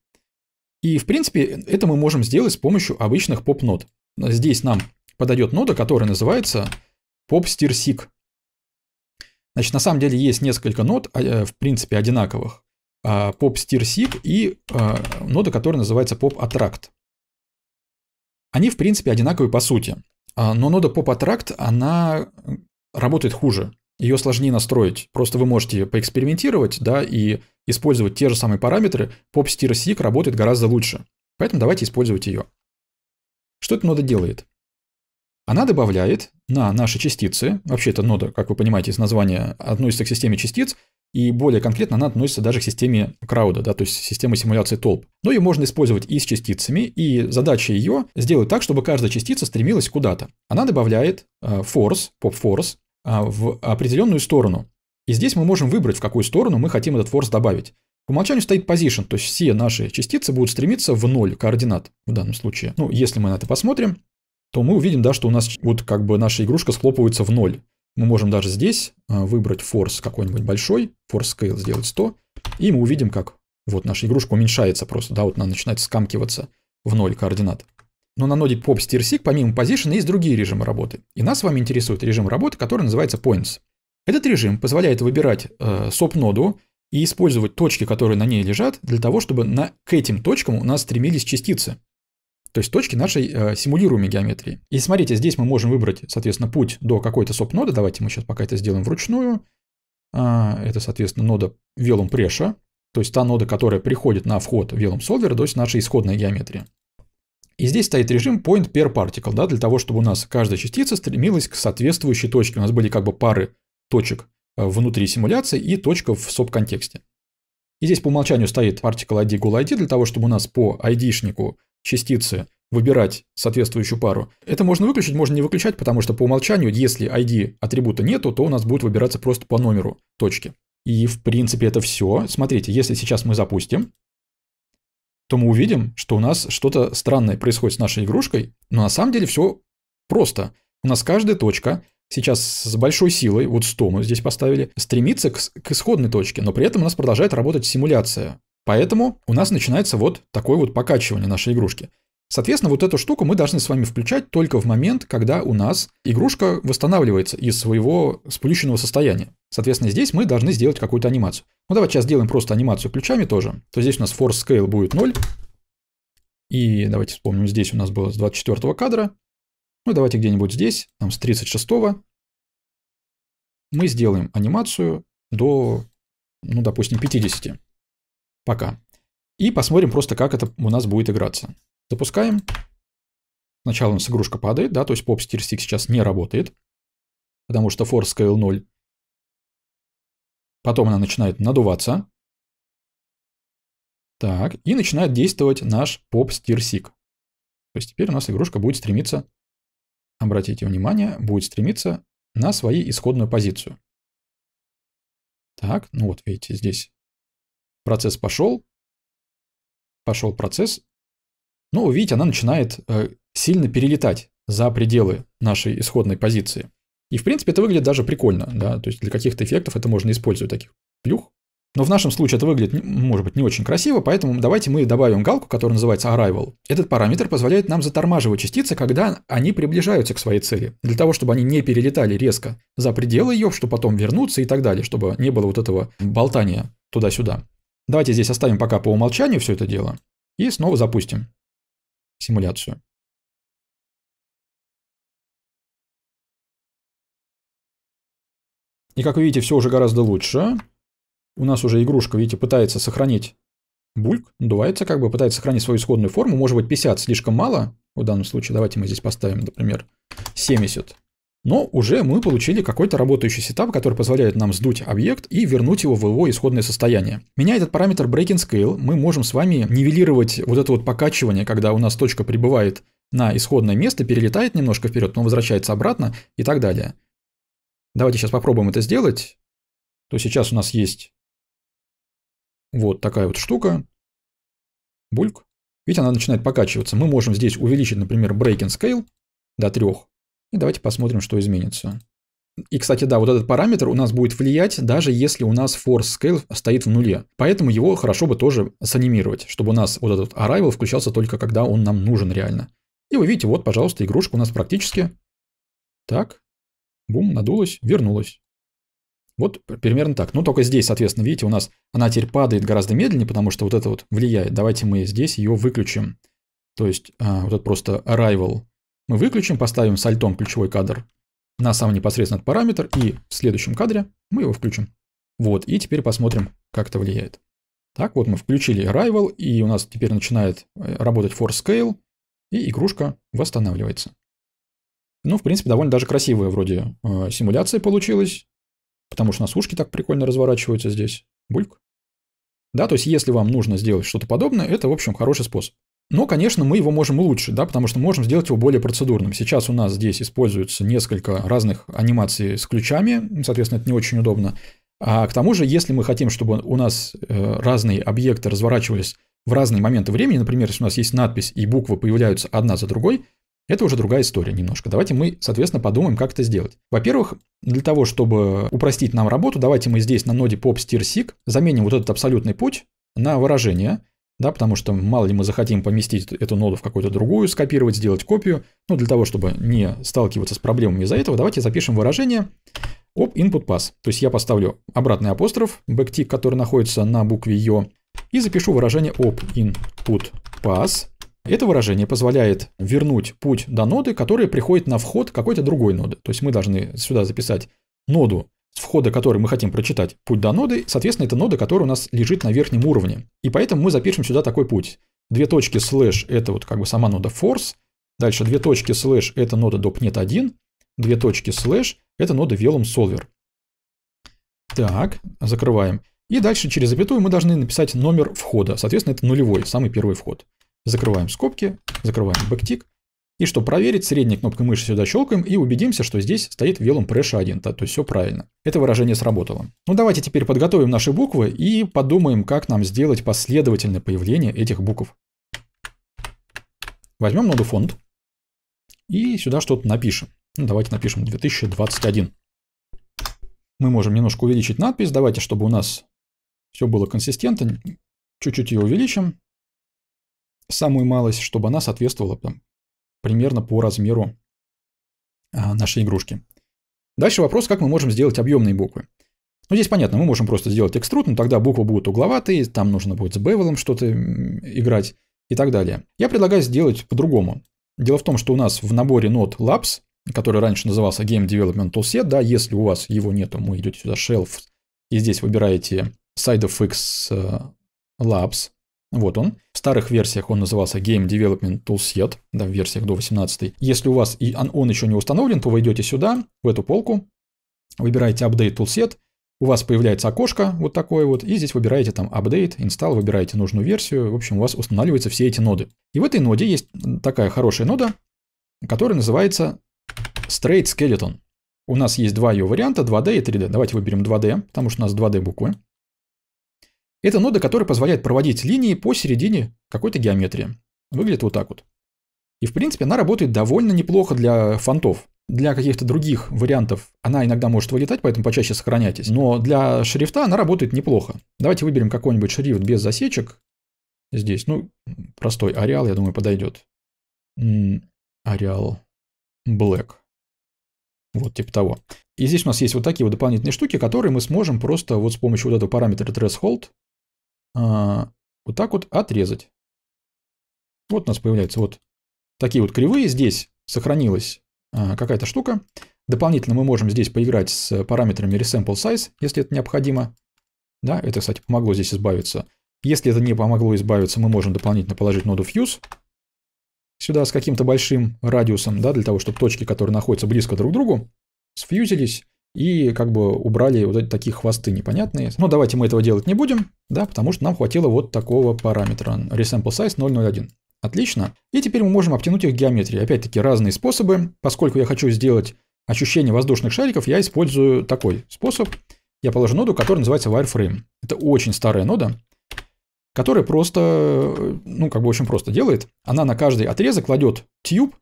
И, в принципе, это мы можем сделать с помощью обычных поп-нот. Здесь нам подойдет нода, которая называется pop-stir-seek. Значит, на самом деле есть несколько нот, а, э, в принципе, одинаковых. pop-stir-seek а, и а, нода, которая называется pop-attract. Они, в принципе, одинаковые по сути. Но нода pop-attract, она работает хуже. Ее сложнее настроить. Просто вы можете поэкспериментировать, да, и использовать те же самые параметры. PopSteer работает гораздо лучше. Поэтому давайте использовать ее. Что эта нода делает? Она добавляет на наши частицы, вообще эта нода, как вы понимаете из названия, относится к системе частиц, и более конкретно она относится даже к системе крауда, да, то есть системы симуляции толп. Но ее можно использовать и с частицами, и задача ее сделать так, чтобы каждая частица стремилась куда-то. Она добавляет э, force, pop-force, э, в определенную сторону. И здесь мы можем выбрать, в какую сторону мы хотим этот force добавить. По умолчанию стоит position, то есть все наши частицы будут стремиться в ноль координат в данном случае. Ну, если мы на это посмотрим, то мы увидим, да, что у нас вот как бы наша игрушка схлопывается в ноль. Мы можем даже здесь э, выбрать force какой-нибудь большой, force scale сделать 100, и мы увидим, как вот наша игрушка уменьшается просто, да, вот она начинает скамкиваться в ноль координат. Но на ноде pop stirsig помимо position есть другие режимы работы. И нас с вами интересует режим работы, который называется points. Этот режим позволяет выбирать э, SOP-ноду и использовать точки, которые на ней лежат, для того, чтобы на, к этим точкам у нас стремились частицы. То есть точки нашей э, симулируемой геометрии. И смотрите, здесь мы можем выбрать, соответственно, путь до какой-то соп-ноды. Давайте мы сейчас пока это сделаем вручную. А, это, соответственно, нода Velum Pressure, то есть та нода, которая приходит на вход Velum Solver, то есть наша исходная геометрия. И здесь стоит режим point per particle, да, для того, чтобы у нас каждая частица стремилась к соответствующей точке. У нас были как бы пары точек э, внутри симуляции и точка в субконтексте. И здесь по умолчанию стоит particle ID, goal ID, для того, чтобы у нас по ID-шнику частицы выбирать соответствующую пару. Это можно выключить, можно не выключать, потому что по умолчанию, если ID атрибута нету, то у нас будет выбираться просто по номеру точки. И в принципе это все. Смотрите, если сейчас мы запустим, то мы увидим, что у нас что-то странное происходит с нашей игрушкой, но на самом деле все просто. У нас каждая точка сейчас с большой силой, вот 100 мы здесь поставили, стремится к, к исходной точке, но при этом у нас продолжает работать симуляция Поэтому у нас начинается вот такое вот покачивание нашей игрушки. Соответственно, вот эту штуку мы должны с вами включать только в момент, когда у нас игрушка восстанавливается из своего сплющенного состояния. Соответственно, здесь мы должны сделать какую-то анимацию. Ну, давайте сейчас сделаем просто анимацию ключами тоже. То здесь у нас force scale будет 0. И давайте вспомним, здесь у нас было с 24 кадра. Ну, давайте где-нибудь здесь, там с 36 -го. мы сделаем анимацию до, ну, допустим, 50. Пока. И посмотрим просто, как это у нас будет играться. Запускаем. Сначала у нас игрушка падает, да, то есть Pop Steer Stick сейчас не работает, потому что Force Scale 0. Потом она начинает надуваться. Так, и начинает действовать наш Pop Steer Stick. То есть теперь у нас игрушка будет стремиться, обратите внимание, будет стремиться на свою исходную позицию. Так, ну вот видите, здесь Процесс пошел, пошел процесс. Ну, видите, она начинает э, сильно перелетать за пределы нашей исходной позиции. И, в принципе, это выглядит даже прикольно, да, то есть для каких-то эффектов это можно использовать, таких плюх. Но в нашем случае это выглядит, может быть, не очень красиво, поэтому давайте мы добавим галку, которая называется Arrival. Этот параметр позволяет нам затормаживать частицы, когда они приближаются к своей цели, для того, чтобы они не перелетали резко за пределы ее, чтобы потом вернуться и так далее, чтобы не было вот этого болтания туда-сюда. Давайте здесь оставим пока по умолчанию все это дело и снова запустим симуляцию. И как вы видите, все уже гораздо лучше. У нас уже игрушка, видите, пытается сохранить бульк, надувается как бы, пытается сохранить свою исходную форму. Может быть 50 слишком мало, в данном случае давайте мы здесь поставим, например, 70. Но уже мы получили какой-то работающий сетап, который позволяет нам сдуть объект и вернуть его в его исходное состояние. Меняя этот параметр breaking scale, мы можем с вами нивелировать вот это вот покачивание, когда у нас точка прибывает на исходное место, перелетает немножко вперед, но возвращается обратно и так далее. Давайте сейчас попробуем это сделать. То сейчас у нас есть вот такая вот штука. Бульк. Видите, она начинает покачиваться. Мы можем здесь увеличить, например, breaking scale до трех. И давайте посмотрим, что изменится. И, кстати, да, вот этот параметр у нас будет влиять, даже если у нас force scale стоит в нуле. Поэтому его хорошо бы тоже санимировать, чтобы у нас вот этот arrival включался только когда он нам нужен реально. И вы видите, вот, пожалуйста, игрушка у нас практически. Так, бум, надулась, вернулась. Вот примерно так. Ну, только здесь, соответственно, видите, у нас она теперь падает гораздо медленнее, потому что вот это вот влияет. Давайте мы здесь ее выключим. То есть а, вот это просто arrival мы выключим, поставим с ключевой кадр на самый непосредственно параметр, и в следующем кадре мы его включим. Вот, и теперь посмотрим, как это влияет. Так, вот мы включили Rival, и у нас теперь начинает э, работать Force Scale, и игрушка восстанавливается. Ну, в принципе, довольно даже красивая вроде э, симуляция получилась, потому что у нас ушки так прикольно разворачиваются здесь. Бульк. Да, то есть если вам нужно сделать что-то подобное, это, в общем, хороший способ. Но, конечно, мы его можем улучшить, да, потому что можем сделать его более процедурным. Сейчас у нас здесь используется несколько разных анимаций с ключами, соответственно, это не очень удобно. А к тому же, если мы хотим, чтобы у нас э, разные объекты разворачивались в разные моменты времени, например, если у нас есть надпись и буквы появляются одна за другой, это уже другая история немножко. Давайте мы, соответственно, подумаем, как это сделать. Во-первых, для того, чтобы упростить нам работу, давайте мы здесь на ноде Pop Seek заменим вот этот абсолютный путь на выражение – да, потому что мало ли мы захотим поместить эту ноду в какую-то другую, скопировать, сделать копию. Ну, для того, чтобы не сталкиваться с проблемами из-за этого, давайте запишем выражение об input pass. То есть я поставлю обратный апостроф, backtick, который находится на букве йо, и запишу выражение об input pass. Это выражение позволяет вернуть путь до ноды, которая приходит на вход какой-то другой ноды. То есть мы должны сюда записать ноду с входа который мы хотим прочитать путь до ноды, соответственно, это нода, которая у нас лежит на верхнем уровне. И поэтому мы запишем сюда такой путь. Две точки слэш – это вот как бы сама нода force, дальше две точки слэш – это нода допнет 1 две точки слэш – это нода velum solver. Так, закрываем. И дальше через запятую мы должны написать номер входа, соответственно, это нулевой, самый первый вход. Закрываем скобки, закрываем бэктик. И чтобы проверить, средней кнопкой мыши сюда щелкаем и убедимся, что здесь стоит велом pressure 1, то есть все правильно. Это выражение сработало. Ну давайте теперь подготовим наши буквы и подумаем, как нам сделать последовательное появление этих букв. Возьмем ноду фонд и сюда что-то напишем. Ну, давайте напишем 2021. Мы можем немножко увеличить надпись. Давайте, чтобы у нас все было консистентно, чуть-чуть ее увеличим. Самую малость, чтобы она соответствовала там, примерно по размеру а, нашей игрушки. Дальше вопрос, как мы можем сделать объемные буквы. Ну, здесь понятно, мы можем просто сделать экструд, но тогда буквы будут угловатые, там нужно будет с бевелом что-то играть и так далее. Я предлагаю сделать по-другому. Дело в том, что у нас в наборе нот Labs, который раньше назывался Game Development Toolset, да, если у вас его нету, мы идете сюда Shelf, и здесь выбираете SideFX э, Labs, вот он. В старых версиях он назывался Game Development Toolset, да, в версиях до 18. Если у вас и он, он еще не установлен, то вы идете сюда, в эту полку, выбираете Update Toolset, у вас появляется окошко вот такое вот, и здесь выбираете там Update, Install, выбираете нужную версию, в общем, у вас устанавливаются все эти ноды. И в этой ноде есть такая хорошая нода, которая называется Straight Skeleton. У нас есть два ее варианта, 2D и 3D. Давайте выберем 2D, потому что у нас 2D буквы. Это нода, которая позволяет проводить линии посередине какой-то геометрии. Выглядит вот так вот. И в принципе она работает довольно неплохо для фонтов. Для каких-то других вариантов она иногда может вылетать, поэтому почаще сохраняйтесь. Но для шрифта она работает неплохо. Давайте выберем какой-нибудь шрифт без засечек. Здесь, ну, простой ареал, я думаю, подойдет. Ареал Black. Вот типа того. И здесь у нас есть вот такие вот дополнительные штуки, которые мы сможем просто вот с помощью вот этого параметра threshold а, вот так вот отрезать. Вот у нас появляются вот такие вот кривые. Здесь сохранилась а, какая-то штука. Дополнительно мы можем здесь поиграть с параметрами resample size, если это необходимо. Да, это, кстати, помогло здесь избавиться. Если это не помогло избавиться, мы можем дополнительно положить ноду fuse сюда с каким-то большим радиусом, да, для того, чтобы точки, которые находятся близко друг к другу, сфьюзились и как бы убрали вот эти такие хвосты непонятные. Но давайте мы этого делать не будем, да, потому что нам хватило вот такого параметра resample size 001. Отлично. И теперь мы можем обтянуть их геометрией. Опять-таки разные способы. Поскольку я хочу сделать ощущение воздушных шариков, я использую такой способ. Я положу ноду, которая называется wireframe. Это очень старая нода, которая просто, ну как бы очень просто делает. Она на каждый отрезок кладет тюб,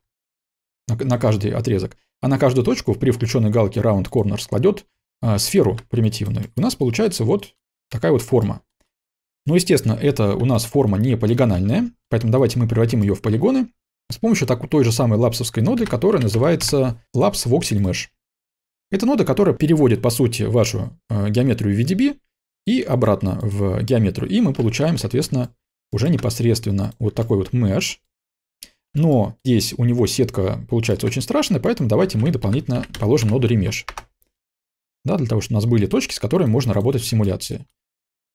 на каждый отрезок, а на каждую точку при включенной галке round corner складет э, а, сферу примитивную. У нас получается вот такая вот форма. Ну, естественно, это у нас форма не полигональная, поэтому давайте мы превратим ее в полигоны с помощью так, той же самой лапсовской ноды, которая называется Laps Voxel Mesh. Это нода, которая переводит, по сути, вашу э, геометрию VDB и обратно в геометрию. И мы получаем, соответственно, уже непосредственно вот такой вот mesh, но здесь у него сетка получается очень страшная, поэтому давайте мы дополнительно положим ноду ремеш. Да, для того, чтобы у нас были точки, с которыми можно работать в симуляции.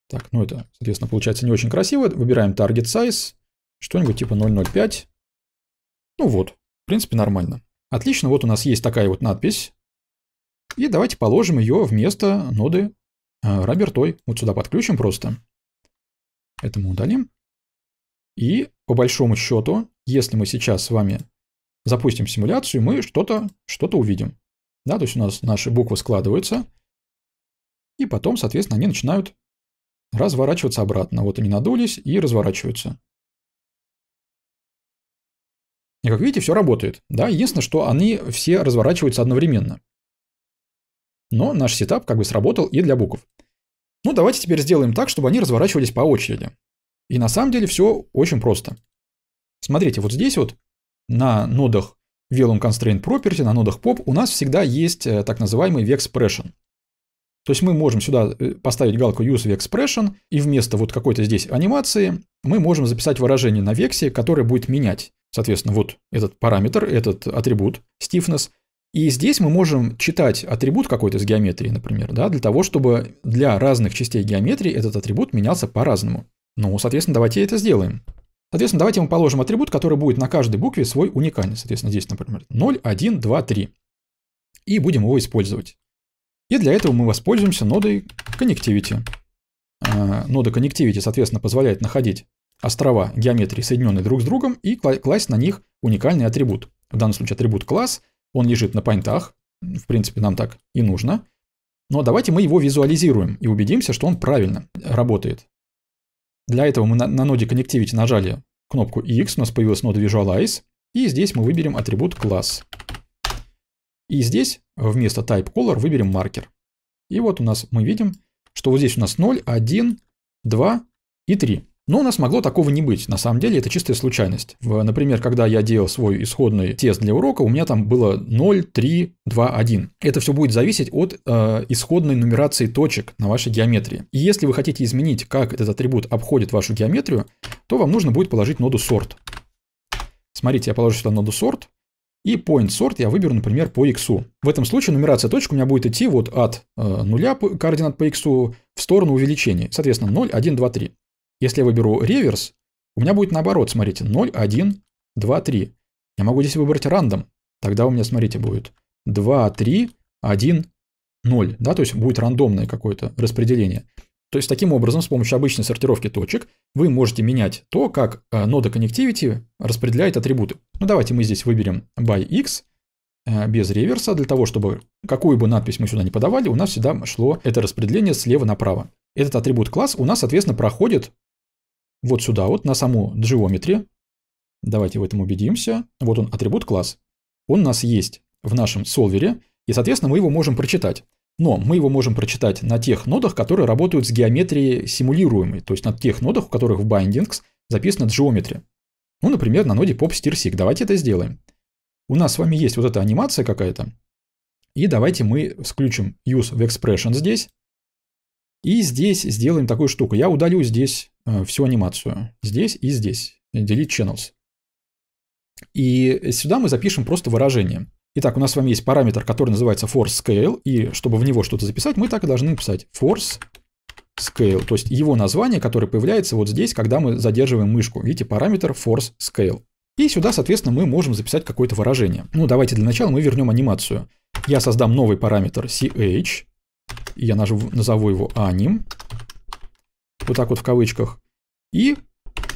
Так, ну это, соответственно, получается не очень красиво. Выбираем target size, что-нибудь типа 0.05. Ну вот, в принципе, нормально. Отлично, вот у нас есть такая вот надпись. И давайте положим ее вместо ноды Робертой. А, вот сюда подключим просто. Это мы удалим. И по большому счету если мы сейчас с вами запустим симуляцию, мы что-то что увидим. Да, то есть у нас наши буквы складываются, и потом, соответственно, они начинают разворачиваться обратно. Вот они надулись и разворачиваются. И как видите, все работает. Да? Единственное, что они все разворачиваются одновременно. Но наш сетап как бы сработал и для букв. Ну, давайте теперь сделаем так, чтобы они разворачивались по очереди. И на самом деле все очень просто. Смотрите, вот здесь вот на нодах Velum Constraint Property, на нодах POP у нас всегда есть э, так называемый Vexpression. То есть мы можем сюда э, поставить галку Use Vexpression, и вместо вот какой-то здесь анимации мы можем записать выражение на VEX, которое будет менять, соответственно, вот этот параметр, этот атрибут stiffness, и здесь мы можем читать атрибут какой-то из геометрии, например, да, для того, чтобы для разных частей геометрии этот атрибут менялся по-разному. Ну, соответственно, давайте это сделаем. Соответственно, давайте мы положим атрибут, который будет на каждой букве свой уникальный. Соответственно, здесь, например, 0, 1, 2, 3. И будем его использовать. И для этого мы воспользуемся нодой Connectivity. А, нода Connectivity, соответственно, позволяет находить острова геометрии, соединенные друг с другом, и класть на них уникальный атрибут. В данном случае атрибут класс, он лежит на пойнтах, в принципе, нам так и нужно. Но давайте мы его визуализируем и убедимся, что он правильно работает. Для этого мы на, на ноде Connectivity нажали кнопку X, у нас появилась нода Visualize, и здесь мы выберем атрибут класс. И здесь вместо type color выберем маркер. И вот у нас мы видим, что вот здесь у нас 0, 1, 2 и 3. Но у нас могло такого не быть. На самом деле это чистая случайность. Например, когда я делал свой исходный тест для урока, у меня там было 0, 3, 2, 1. Это все будет зависеть от э, исходной нумерации точек на вашей геометрии. И если вы хотите изменить, как этот атрибут обходит вашу геометрию, то вам нужно будет положить ноду sort. Смотрите, я положу сюда ноду sort. И point sort я выберу, например, по x. В этом случае нумерация точек у меня будет идти вот от э, нуля координат по x в сторону увеличения. Соответственно, 0, 1, 2, 3. Если я выберу реверс, у меня будет наоборот, смотрите, 0, 1, 2, 3. Я могу здесь выбрать рандом. Тогда у меня, смотрите, будет 2, 3, 1, 0. Да, то есть будет рандомное какое-то распределение. То есть таким образом, с помощью обычной сортировки точек, вы можете менять то, как э, нода Connectivity распределяет атрибуты. Ну давайте мы здесь выберем by x э, без реверса, для того, чтобы какую бы надпись мы сюда не подавали, у нас всегда шло это распределение слева направо. Этот атрибут класс у нас, соответственно, проходит вот сюда вот, на саму джиометри. Давайте в этом убедимся. Вот он, атрибут класс. Он у нас есть в нашем солвере, и, соответственно, мы его можем прочитать. Но мы его можем прочитать на тех нодах, которые работают с геометрией симулируемой, то есть на тех нодах, у которых в bindings записана geometry. Ну, например, на ноде popstirсig. Давайте это сделаем. У нас с вами есть вот эта анимация какая-то. И давайте мы включим use в expression здесь. И здесь сделаем такую штуку. Я удалю здесь Э, всю анимацию. Здесь и здесь. Delete channels. И сюда мы запишем просто выражение. Итак, у нас с вами есть параметр, который называется force scale, и чтобы в него что-то записать, мы так и должны написать force scale, то есть его название, которое появляется вот здесь, когда мы задерживаем мышку. Видите, параметр force scale. И сюда, соответственно, мы можем записать какое-то выражение. Ну, давайте для начала мы вернем анимацию. Я создам новый параметр ch, я назову его anim, вот так вот в кавычках, и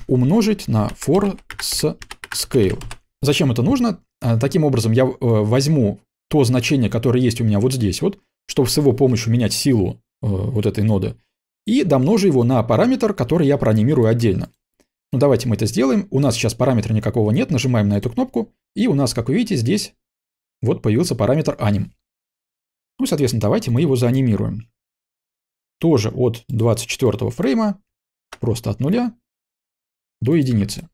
умножить на for с scale. Зачем это нужно? А, таким образом, я э, возьму то значение, которое есть у меня вот здесь вот, чтобы с его помощью менять силу э, вот этой ноды, и домножу его на параметр, который я проанимирую отдельно. Ну давайте мы это сделаем. У нас сейчас параметра никакого нет, нажимаем на эту кнопку, и у нас, как вы видите, здесь вот появился параметр аним Ну, соответственно, давайте мы его заанимируем тоже от 24 фрейма, просто от нуля до единицы.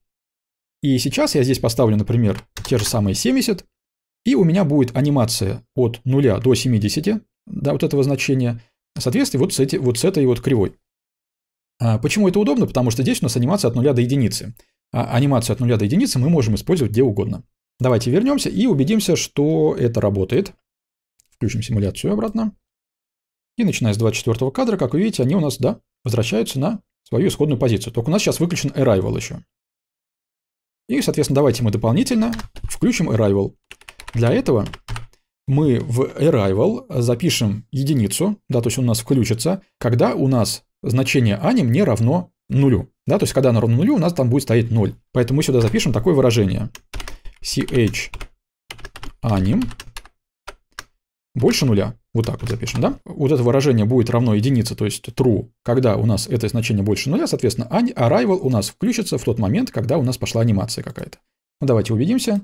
И сейчас я здесь поставлю, например, те же самые 70, и у меня будет анимация от 0 до 70, да, вот этого значения, в соответствии вот с, эти, вот с этой вот кривой. А почему это удобно? Потому что здесь у нас анимация от 0 до единицы. А анимацию от 0 до единицы мы можем использовать где угодно. Давайте вернемся и убедимся, что это работает. Включим симуляцию обратно. И начиная с 24 кадра, как вы видите, они у нас, да, возвращаются на свою исходную позицию. Только у нас сейчас выключен Arrival еще. И, соответственно, давайте мы дополнительно включим Arrival. Для этого мы в Arrival запишем единицу, да, то есть у нас включится, когда у нас значение anim не равно нулю. Да, то есть когда оно равно нулю, у нас там будет стоять 0. Поэтому мы сюда запишем такое выражение. ch anim больше нуля, вот так вот запишем, да? Вот это выражение будет равно единице, то есть true, когда у нас это значение больше нуля, соответственно, arrival у нас включится в тот момент, когда у нас пошла анимация какая-то. Ну, давайте убедимся.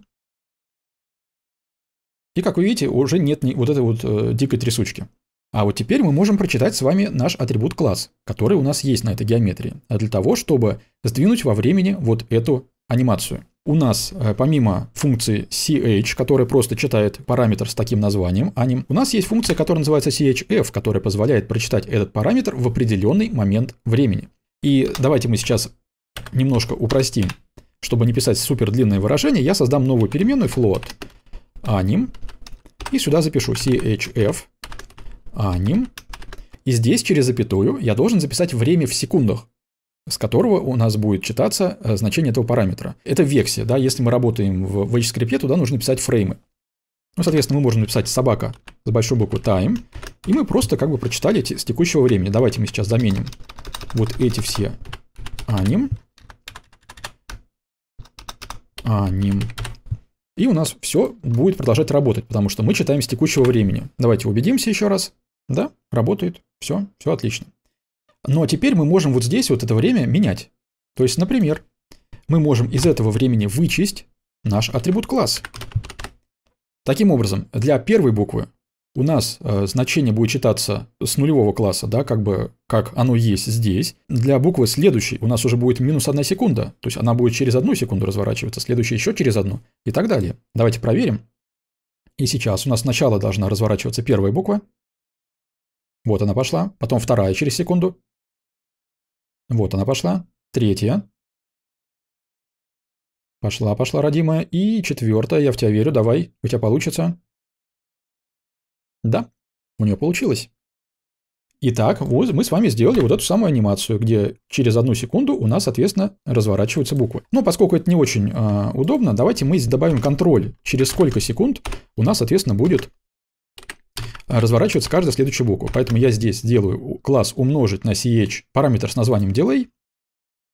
И, как вы видите, уже нет вот этой вот э, дикой трясучки. А вот теперь мы можем прочитать с вами наш атрибут класс, который у нас есть на этой геометрии, а для того, чтобы сдвинуть во времени вот эту анимацию у нас э, помимо функции ch, которая просто читает параметр с таким названием, а не... у нас есть функция, которая называется chf, которая позволяет прочитать этот параметр в определенный момент времени. И давайте мы сейчас немножко упростим. Чтобы не писать супер длинное выражение, я создам новую переменную float anim и сюда запишу chf anim. И здесь через запятую я должен записать время в секундах с которого у нас будет читаться э, значение этого параметра. Это вексель, да, если мы работаем в VH-скрипте, туда нужно писать фреймы. Ну, соответственно, мы можем написать собака с большой буквы time, и мы просто как бы прочитали с текущего времени. Давайте мы сейчас заменим вот эти все аним, аним, и у нас все будет продолжать работать, потому что мы читаем с текущего времени. Давайте убедимся еще раз. Да, работает, все, все отлично. Но теперь мы можем вот здесь вот это время менять. То есть, например, мы можем из этого времени вычесть наш атрибут класс. Таким образом, для первой буквы у нас э, значение будет читаться с нулевого класса, да, как бы как оно есть здесь. Для буквы следующей у нас уже будет минус одна секунда, то есть она будет через одну секунду разворачиваться, следующая еще через одну и так далее. Давайте проверим. И сейчас у нас сначала должна разворачиваться первая буква. Вот она пошла, потом вторая через секунду, вот она пошла. Третья. Пошла, пошла, родимая. И четвертая, я в тебя верю, давай, у тебя получится. Да, у нее получилось. Итак, вот мы с вами сделали вот эту самую анимацию, где через одну секунду у нас, соответственно, разворачиваются буквы. Но поскольку это не очень э, удобно, давайте мы добавим контроль, через сколько секунд у нас, соответственно, будет разворачивается каждая следующая буква. Поэтому я здесь делаю класс умножить на ch параметр с названием delay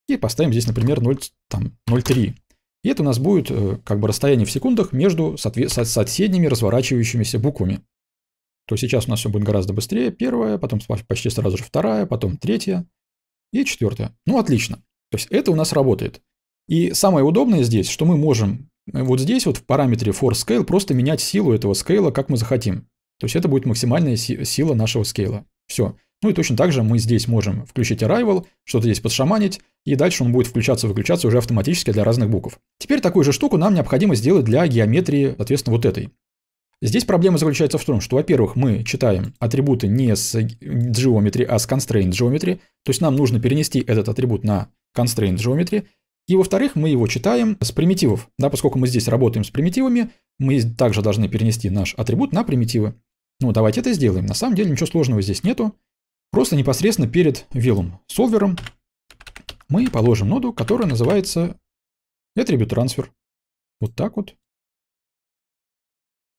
и поставим здесь, например, 0.3. И это у нас будет э, как бы расстояние в секундах между соседними разворачивающимися буквами. То есть сейчас у нас все будет гораздо быстрее. Первая, потом почти сразу же вторая, потом третья и четвертая. Ну, отлично. То есть это у нас работает. И самое удобное здесь, что мы можем вот здесь вот в параметре for scale просто менять силу этого скейла, как мы захотим. То есть это будет максимальная сила нашего скейла. Все. Ну и точно так же мы здесь можем включить Arrival, что-то здесь подшаманить, и дальше он будет включаться-выключаться уже автоматически для разных букв. Теперь такую же штуку нам необходимо сделать для геометрии, соответственно, вот этой. Здесь проблема заключается в том, что, во-первых, мы читаем атрибуты не с geometry, а с constraint geometry, то есть нам нужно перенести этот атрибут на constraint geometry, и, во-вторых, мы его читаем с примитивов, да, поскольку мы здесь работаем с примитивами, мы также должны перенести наш атрибут на примитивы. Ну, давайте это сделаем. На самом деле ничего сложного здесь нету. Просто непосредственно перед вилом солвером мы положим ноду, которая называется attribute transfer. Вот так вот.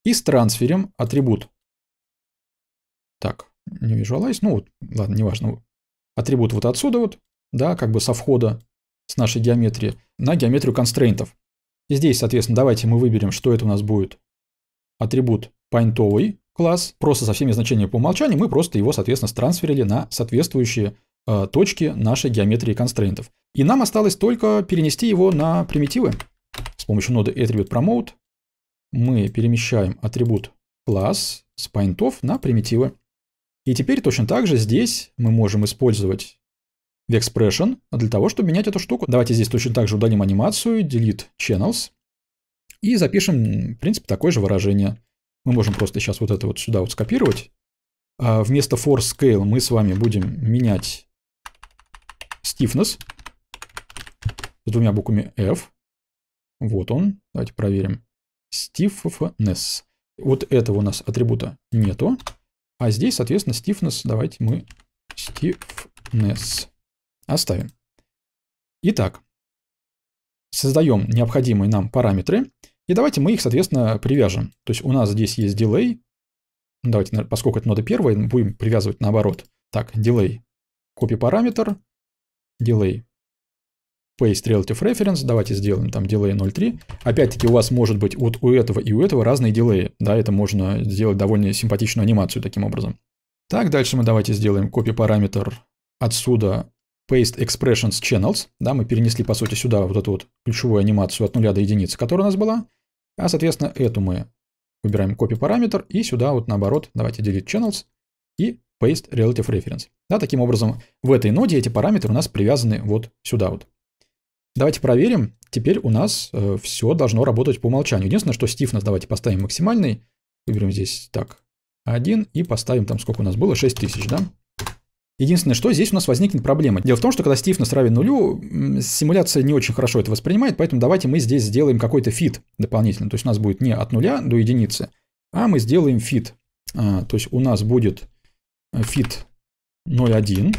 И с трансферем атрибут. Так, не visualize. Ну, вот, ладно, неважно. Атрибут вот отсюда вот, да, как бы со входа с нашей геометрии на геометрию констрейнтов. И здесь, соответственно, давайте мы выберем, что это у нас будет атрибут поинтовый, класс, просто со всеми значениями по умолчанию, мы просто его, соответственно, трансферили на соответствующие э, точки нашей геометрии констрейнтов. И нам осталось только перенести его на примитивы. С помощью ноды attribute promote мы перемещаем атрибут класс с поинтов на примитивы. И теперь точно так же здесь мы можем использовать vexpression для того, чтобы менять эту штуку. Давайте здесь точно так же удалим анимацию, delete channels и запишем, в принципе, такое же выражение – мы можем просто сейчас вот это вот сюда вот скопировать. А вместо for scale мы с вами будем менять stiffness с двумя буквами F. Вот он. Давайте проверим. Stiffness. Вот этого у нас атрибута нету. А здесь, соответственно, stiffness. Давайте мы stiffness оставим. Итак, создаем необходимые нам параметры. И давайте мы их, соответственно, привяжем. То есть у нас здесь есть delay. Давайте, поскольку это нода первая, будем привязывать наоборот. Так, delay, копи параметр, delay, paste relative reference. Давайте сделаем там delay 0.3. Опять-таки у вас может быть вот у этого и у этого разные delay. Да, это можно сделать довольно симпатичную анимацию таким образом. Так, дальше мы давайте сделаем копи параметр отсюда paste expressions channels, да, мы перенесли, по сути, сюда вот эту вот ключевую анимацию от нуля до единицы, которая у нас была. А, соответственно, эту мы выбираем copy параметр и сюда вот наоборот давайте delete channels и paste relative reference. Да, таким образом в этой ноде эти параметры у нас привязаны вот сюда вот. Давайте проверим. Теперь у нас э, все должно работать по умолчанию. Единственное, что stiffness давайте поставим максимальный. Выберем здесь так 1 и поставим там сколько у нас было, 6000, да? Единственное, что здесь у нас возникнет проблема. Дело в том, что когда stiffness равен нулю, симуляция не очень хорошо это воспринимает, поэтому давайте мы здесь сделаем какой-то фит дополнительно. То есть у нас будет не от нуля до единицы, а мы сделаем фит. А, то есть у нас будет э, фит 0,1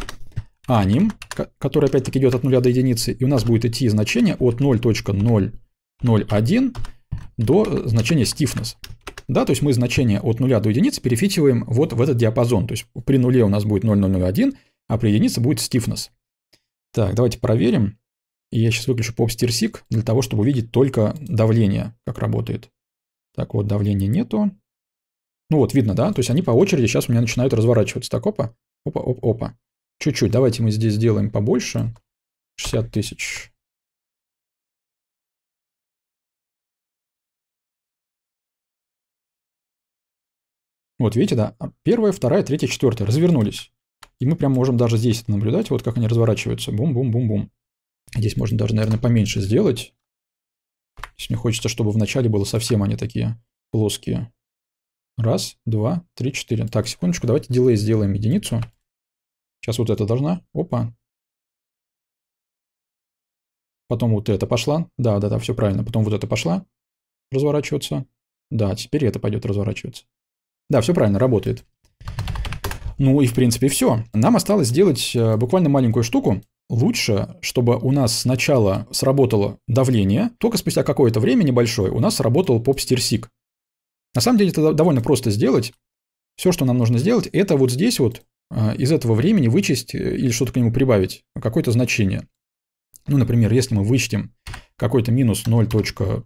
аним, который опять-таки идет от нуля до единицы, и у нас будет идти значение от 0.001 до значения stiffness. Да, то есть мы значение от 0 до единицы перефитиваем вот в этот диапазон. То есть при нуле у нас будет 0,001, а при единице будет stiffness. Так, давайте проверим. Я сейчас выключу PopSteerSig для того, чтобы увидеть только давление, как работает. Так вот, давления нету. Ну вот, видно, да? То есть они по очереди сейчас у меня начинают разворачиваться. Так, опа, опа, опа, опа. Чуть-чуть. Давайте мы здесь сделаем побольше. 60 тысяч. Вот видите, да, первая, вторая, третья, четвертая развернулись. И мы прям можем даже здесь это наблюдать, вот как они разворачиваются. Бум-бум-бум-бум. Здесь можно даже, наверное, поменьше сделать. Если мне хочется, чтобы в начале было совсем они такие плоские. Раз, два, три, четыре. Так, секундочку, давайте дилей сделаем единицу. Сейчас вот это должна. Опа. Потом вот это пошла. Да, да, да, все правильно. Потом вот это пошла разворачиваться. Да, теперь это пойдет разворачиваться. Да, все правильно, работает. Ну и в принципе все. Нам осталось сделать э, буквально маленькую штуку. Лучше, чтобы у нас сначала сработало давление, только спустя какое-то время небольшое у нас сработал поп-стирсик. На самом деле это довольно просто сделать. Все, что нам нужно сделать, это вот здесь вот э, из этого времени вычесть э, или что-то к нему прибавить, какое-то значение. Ну, например, если мы вычтем какой-то минус 0.2,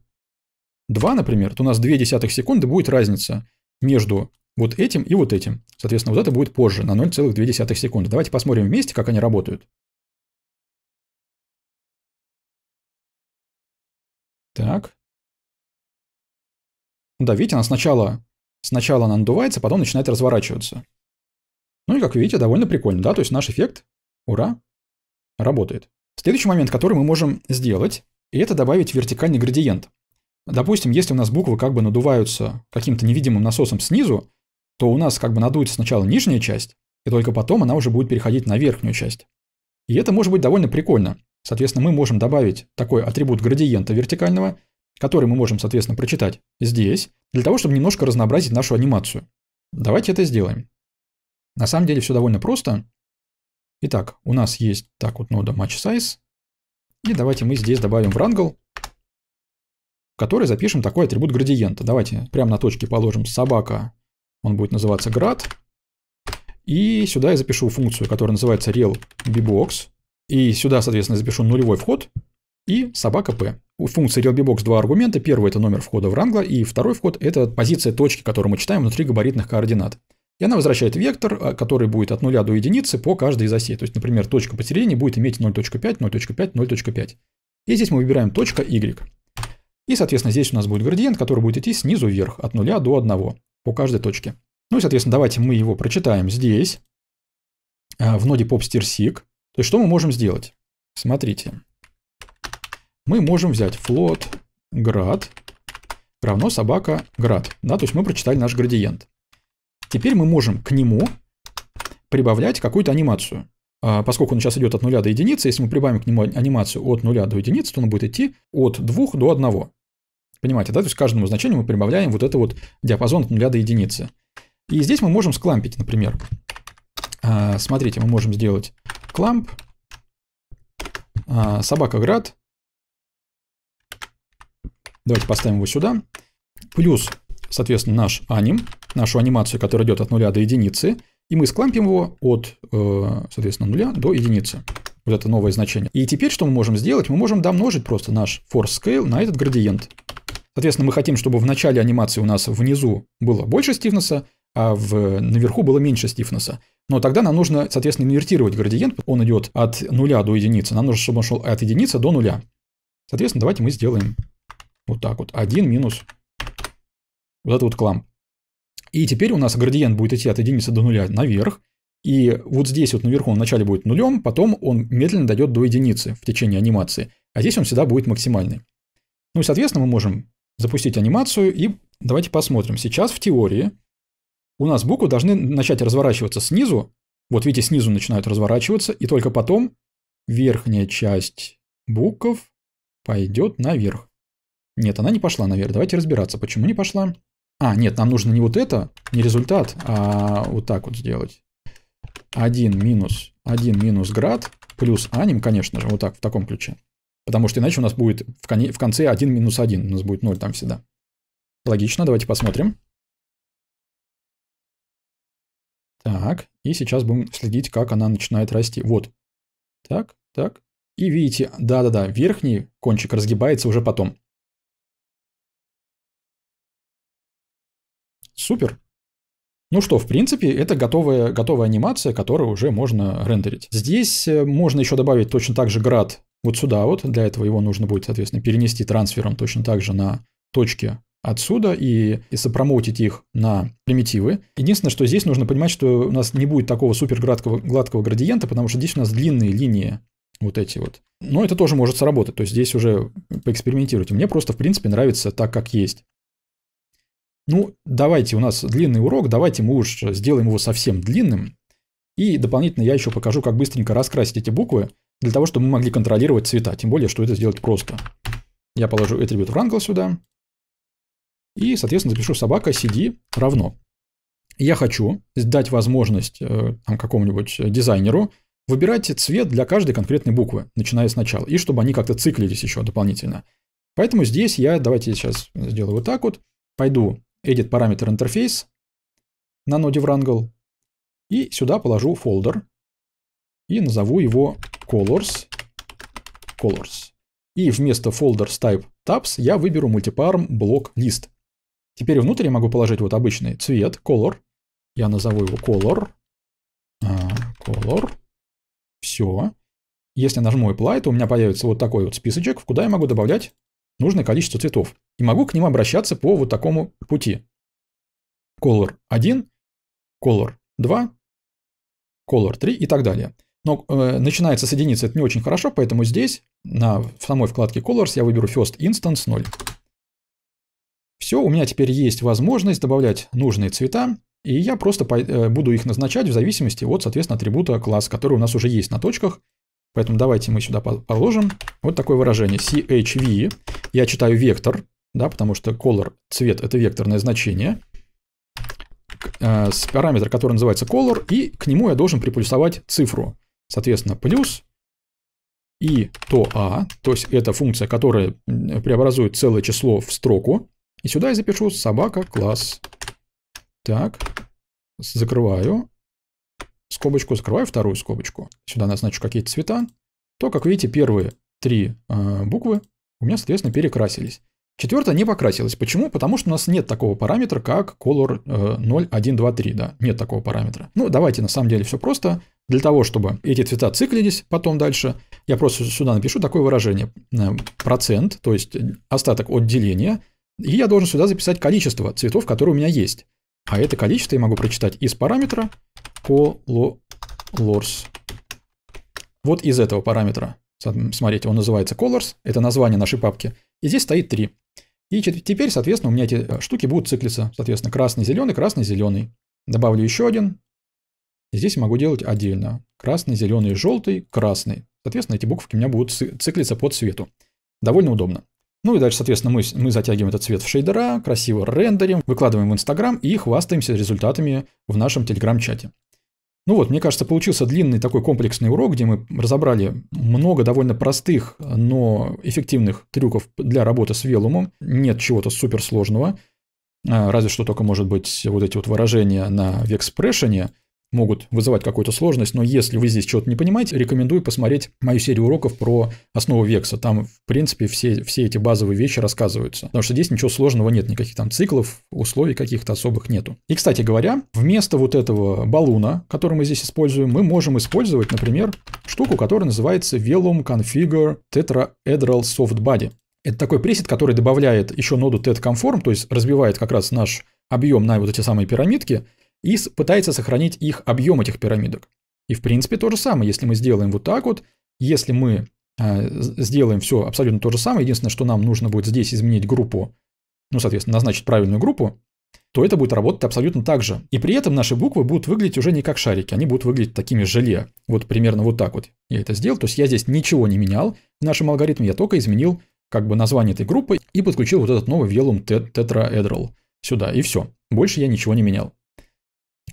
например, то у нас 0,2 секунды будет разница между вот этим и вот этим. Соответственно, вот это будет позже, на 0,2 секунды. Давайте посмотрим вместе, как они работают. Так. Да, видите, она сначала, сначала она надувается, потом начинает разворачиваться. Ну и, как видите, довольно прикольно, да? То есть наш эффект, ура, работает. Следующий момент, который мы можем сделать, и это добавить вертикальный градиент. Допустим, если у нас буквы как бы надуваются каким-то невидимым насосом снизу, то у нас как бы надуется сначала нижняя часть, и только потом она уже будет переходить на верхнюю часть. И это может быть довольно прикольно. Соответственно, мы можем добавить такой атрибут градиента вертикального, который мы можем, соответственно, прочитать здесь, для того, чтобы немножко разнообразить нашу анимацию. Давайте это сделаем. На самом деле все довольно просто. Итак, у нас есть так вот нода match size. И давайте мы здесь добавим Wrangle в которой запишем такой атрибут градиента. Давайте прямо на точке положим собака, он будет называться град. И сюда я запишу функцию, которая называется RealBbox. И сюда, соответственно, запишу нулевой вход и собака p. У функции RealBbox два аргумента. Первый – это номер входа в Врангла, и второй вход – это позиция точки, которую мы читаем внутри габаритных координат. И она возвращает вектор, а, который будет от 0 до единицы по каждой из осей. То есть, например, точка посередине будет иметь 0.5, 0.5, 0.5, 0.5. И здесь мы выбираем точка y. И, соответственно, здесь у нас будет градиент, который будет идти снизу вверх, от 0 до 1 по каждой точке. Ну и, соответственно, давайте мы его прочитаем здесь, э, в ноде popstirseek. То есть что мы можем сделать? Смотрите. Мы можем взять float grad равно собака grad. Да, то есть мы прочитали наш градиент. Теперь мы можем к нему прибавлять какую-то анимацию. А, поскольку он сейчас идет от 0 до единицы, если мы прибавим к нему анимацию от 0 до единицы, то он будет идти от 2 до 1. Понимаете, да? То есть к каждому значению мы прибавляем вот это вот диапазон от 0 до единицы. И здесь мы можем склампить, например. А, смотрите, мы можем сделать кламп, а, собака град. Давайте поставим его сюда. Плюс, соответственно, наш аним, нашу анимацию, которая идет от 0 до единицы – и мы склампим его от, э, соответственно, нуля до единицы. Вот это новое значение. И теперь что мы можем сделать? Мы можем домножить просто наш force scale на этот градиент. Соответственно, мы хотим, чтобы в начале анимации у нас внизу было больше стифнеса, а в, наверху было меньше стифнеса. Но тогда нам нужно, соответственно, инвертировать градиент. Он идет от нуля до единицы. Нам нужно, чтобы он шел от единицы до нуля. Соответственно, давайте мы сделаем вот так вот. 1 минус вот это вот кламп. И теперь у нас градиент будет идти от единицы до нуля наверх. И вот здесь вот наверху он вначале будет нулем, потом он медленно дойдет до единицы в течение анимации. А здесь он всегда будет максимальный. Ну и, соответственно, мы можем запустить анимацию и давайте посмотрим. Сейчас в теории у нас буквы должны начать разворачиваться снизу. Вот видите, снизу начинают разворачиваться, и только потом верхняя часть букв пойдет наверх. Нет, она не пошла наверх. Давайте разбираться, почему не пошла. А, нет, нам нужно не вот это, не результат, а вот так вот сделать. 1 минус, 1 минус град плюс аним, конечно же, вот так, в таком ключе. Потому что иначе у нас будет в, коне, в конце 1 минус 1, у нас будет 0 там всегда. Логично, давайте посмотрим. Так, и сейчас будем следить, как она начинает расти. Вот. Так, так. И видите, да-да-да, верхний кончик разгибается уже потом. Супер. Ну что, в принципе, это готовая, готовая анимация, которую уже можно рендерить. Здесь э, можно еще добавить точно так же град вот сюда вот. Для этого его нужно будет, соответственно, перенести трансфером точно так же на точки отсюда и, и сопромоутить их на примитивы. Единственное, что здесь нужно понимать, что у нас не будет такого супер гладкого, гладкого градиента, потому что здесь у нас длинные линии вот эти вот. Но это тоже может сработать, то есть здесь уже поэкспериментируйте. Мне просто, в принципе, нравится так, как есть. Ну, давайте, у нас длинный урок, давайте мы уж сделаем его совсем длинным. И дополнительно я еще покажу, как быстренько раскрасить эти буквы, для того, чтобы мы могли контролировать цвета, тем более, что это сделать просто. Я положу attribute wrangle сюда, и, соответственно, запишу собака cd равно. Я хочу дать возможность э, там, какому-нибудь дизайнеру выбирать цвет для каждой конкретной буквы, начиная сначала, и чтобы они как-то циклились еще дополнительно. Поэтому здесь я, давайте сейчас сделаю вот так вот, пойду edit параметр интерфейс на ноде Wrangle. И сюда положу folder и назову его colors. colors. И вместо folders type tabs я выберу мультипарм блок лист. Теперь внутрь я могу положить вот обычный цвет, color. Я назову его color. А, color. Все. Если нажму apply, то у меня появится вот такой вот списочек, куда я могу добавлять нужное количество цветов. И могу к ним обращаться по вот такому пути. Color 1, Color 2, Color 3 и так далее. Но э, начинается с единицы, это не очень хорошо, поэтому здесь, на, в самой вкладке Colors, я выберу First Instance 0. Все, у меня теперь есть возможность добавлять нужные цвета, и я просто по, э, буду их назначать в зависимости от, соответственно, атрибута класс, который у нас уже есть на точках – Поэтому давайте мы сюда положим вот такое выражение CHV. Я читаю вектор, да, потому что color, цвет – это векторное значение. Э, с параметр, который называется color, и к нему я должен приплюсовать цифру. Соответственно, плюс и то а, то есть это функция, которая преобразует целое число в строку. И сюда я запишу собака класс. Так, закрываю скобочку, закрываю вторую скобочку. Сюда назначу какие-то цвета. То, как видите, первые три э, буквы у меня, соответственно, перекрасились. Четвертая не покрасилась. Почему? Потому что у нас нет такого параметра, как color 0 1 2 3, да, нет такого параметра. Ну, давайте, на самом деле, все просто. Для того, чтобы эти цвета циклились потом дальше, я просто сюда напишу такое выражение. Э, процент, то есть остаток от деления. И я должен сюда записать количество цветов, которые у меня есть. А это количество я могу прочитать из параметра colors. Вот из этого параметра. Смотрите, он называется colors, это название нашей папки. И здесь стоит 3. И теперь, соответственно, у меня эти э, штуки будут циклиться. Соответственно, красный, зеленый, красный, зеленый. Добавлю еще один. Здесь могу делать отдельно. Красный, зеленый, желтый, красный. Соответственно, эти буквы у меня будут циклиться по цвету. Довольно удобно. Ну и дальше, соответственно, мы, мы затягиваем этот цвет в шейдера, красиво рендерим, выкладываем в Инстаграм и хвастаемся результатами в нашем Телеграм-чате. Ну вот, мне кажется, получился длинный такой комплексный урок, где мы разобрали много довольно простых, но эффективных трюков для работы с велумом. Нет чего-то суперсложного. А, разве что только, может быть, вот эти вот выражения на векспрешене – могут вызывать какую-то сложность, но если вы здесь что-то не понимаете, рекомендую посмотреть мою серию уроков про основу векса. Там, в принципе, все, все эти базовые вещи рассказываются, потому что здесь ничего сложного нет, никаких там циклов, условий каких-то особых нету. И, кстати говоря, вместо вот этого балуна, который мы здесь используем, мы можем использовать, например, штуку, которая называется Velum Configure Tetraedral Soft Body. Это такой пресет, который добавляет еще ноду TED Conform, то есть разбивает как раз наш объем на вот эти самые пирамидки, и пытается сохранить их объем этих пирамидок. И в принципе то же самое, если мы сделаем вот так вот, если мы а, сделаем все абсолютно то же самое, единственное, что нам нужно будет здесь изменить группу, ну, соответственно, назначить правильную группу, то это будет работать абсолютно так же. И при этом наши буквы будут выглядеть уже не как шарики, они будут выглядеть такими желе. Вот примерно вот так вот я это сделал. То есть я здесь ничего не менял в нашем алгоритме, я только изменил как бы название этой группы и подключил вот этот новый Velum Tetraedral сюда, и все. Больше я ничего не менял.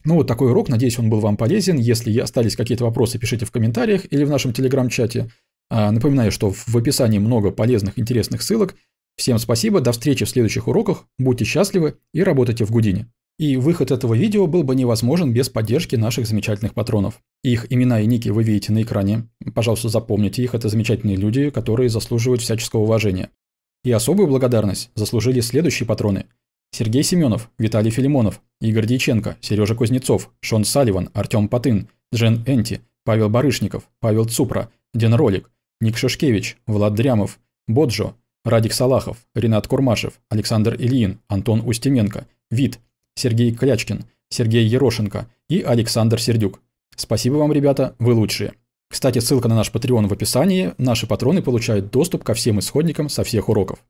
Ну вот такой урок, надеюсь, он был вам полезен. Если остались какие-то вопросы, пишите в комментариях или в нашем телеграм-чате. А, напоминаю, что в описании много полезных, интересных ссылок. Всем спасибо, до встречи в следующих уроках, будьте счастливы и работайте в Гудине. И выход этого видео был бы невозможен без поддержки наших замечательных патронов. Их имена и ники вы видите на экране. Пожалуйста, запомните их, это замечательные люди, которые заслуживают всяческого уважения. И особую благодарность заслужили следующие патроны – Сергей Семенов, Виталий Филимонов, Игорь Дьяченко, Сережа Кузнецов, Шон Салливан, Артем Патын, Джен Энти, Павел Барышников, Павел Цупра, Ден Ролик, Ник Шишкевич, Влад Дрямов, Боджо, Радик Салахов, Ренат Курмашев, Александр Ильин, Антон Устименко, Вит, Сергей Клячкин, Сергей Ерошенко и Александр Сердюк. Спасибо вам, ребята, вы лучшие. Кстати, ссылка на наш Patreon в описании. Наши патроны получают доступ ко всем исходникам со всех уроков.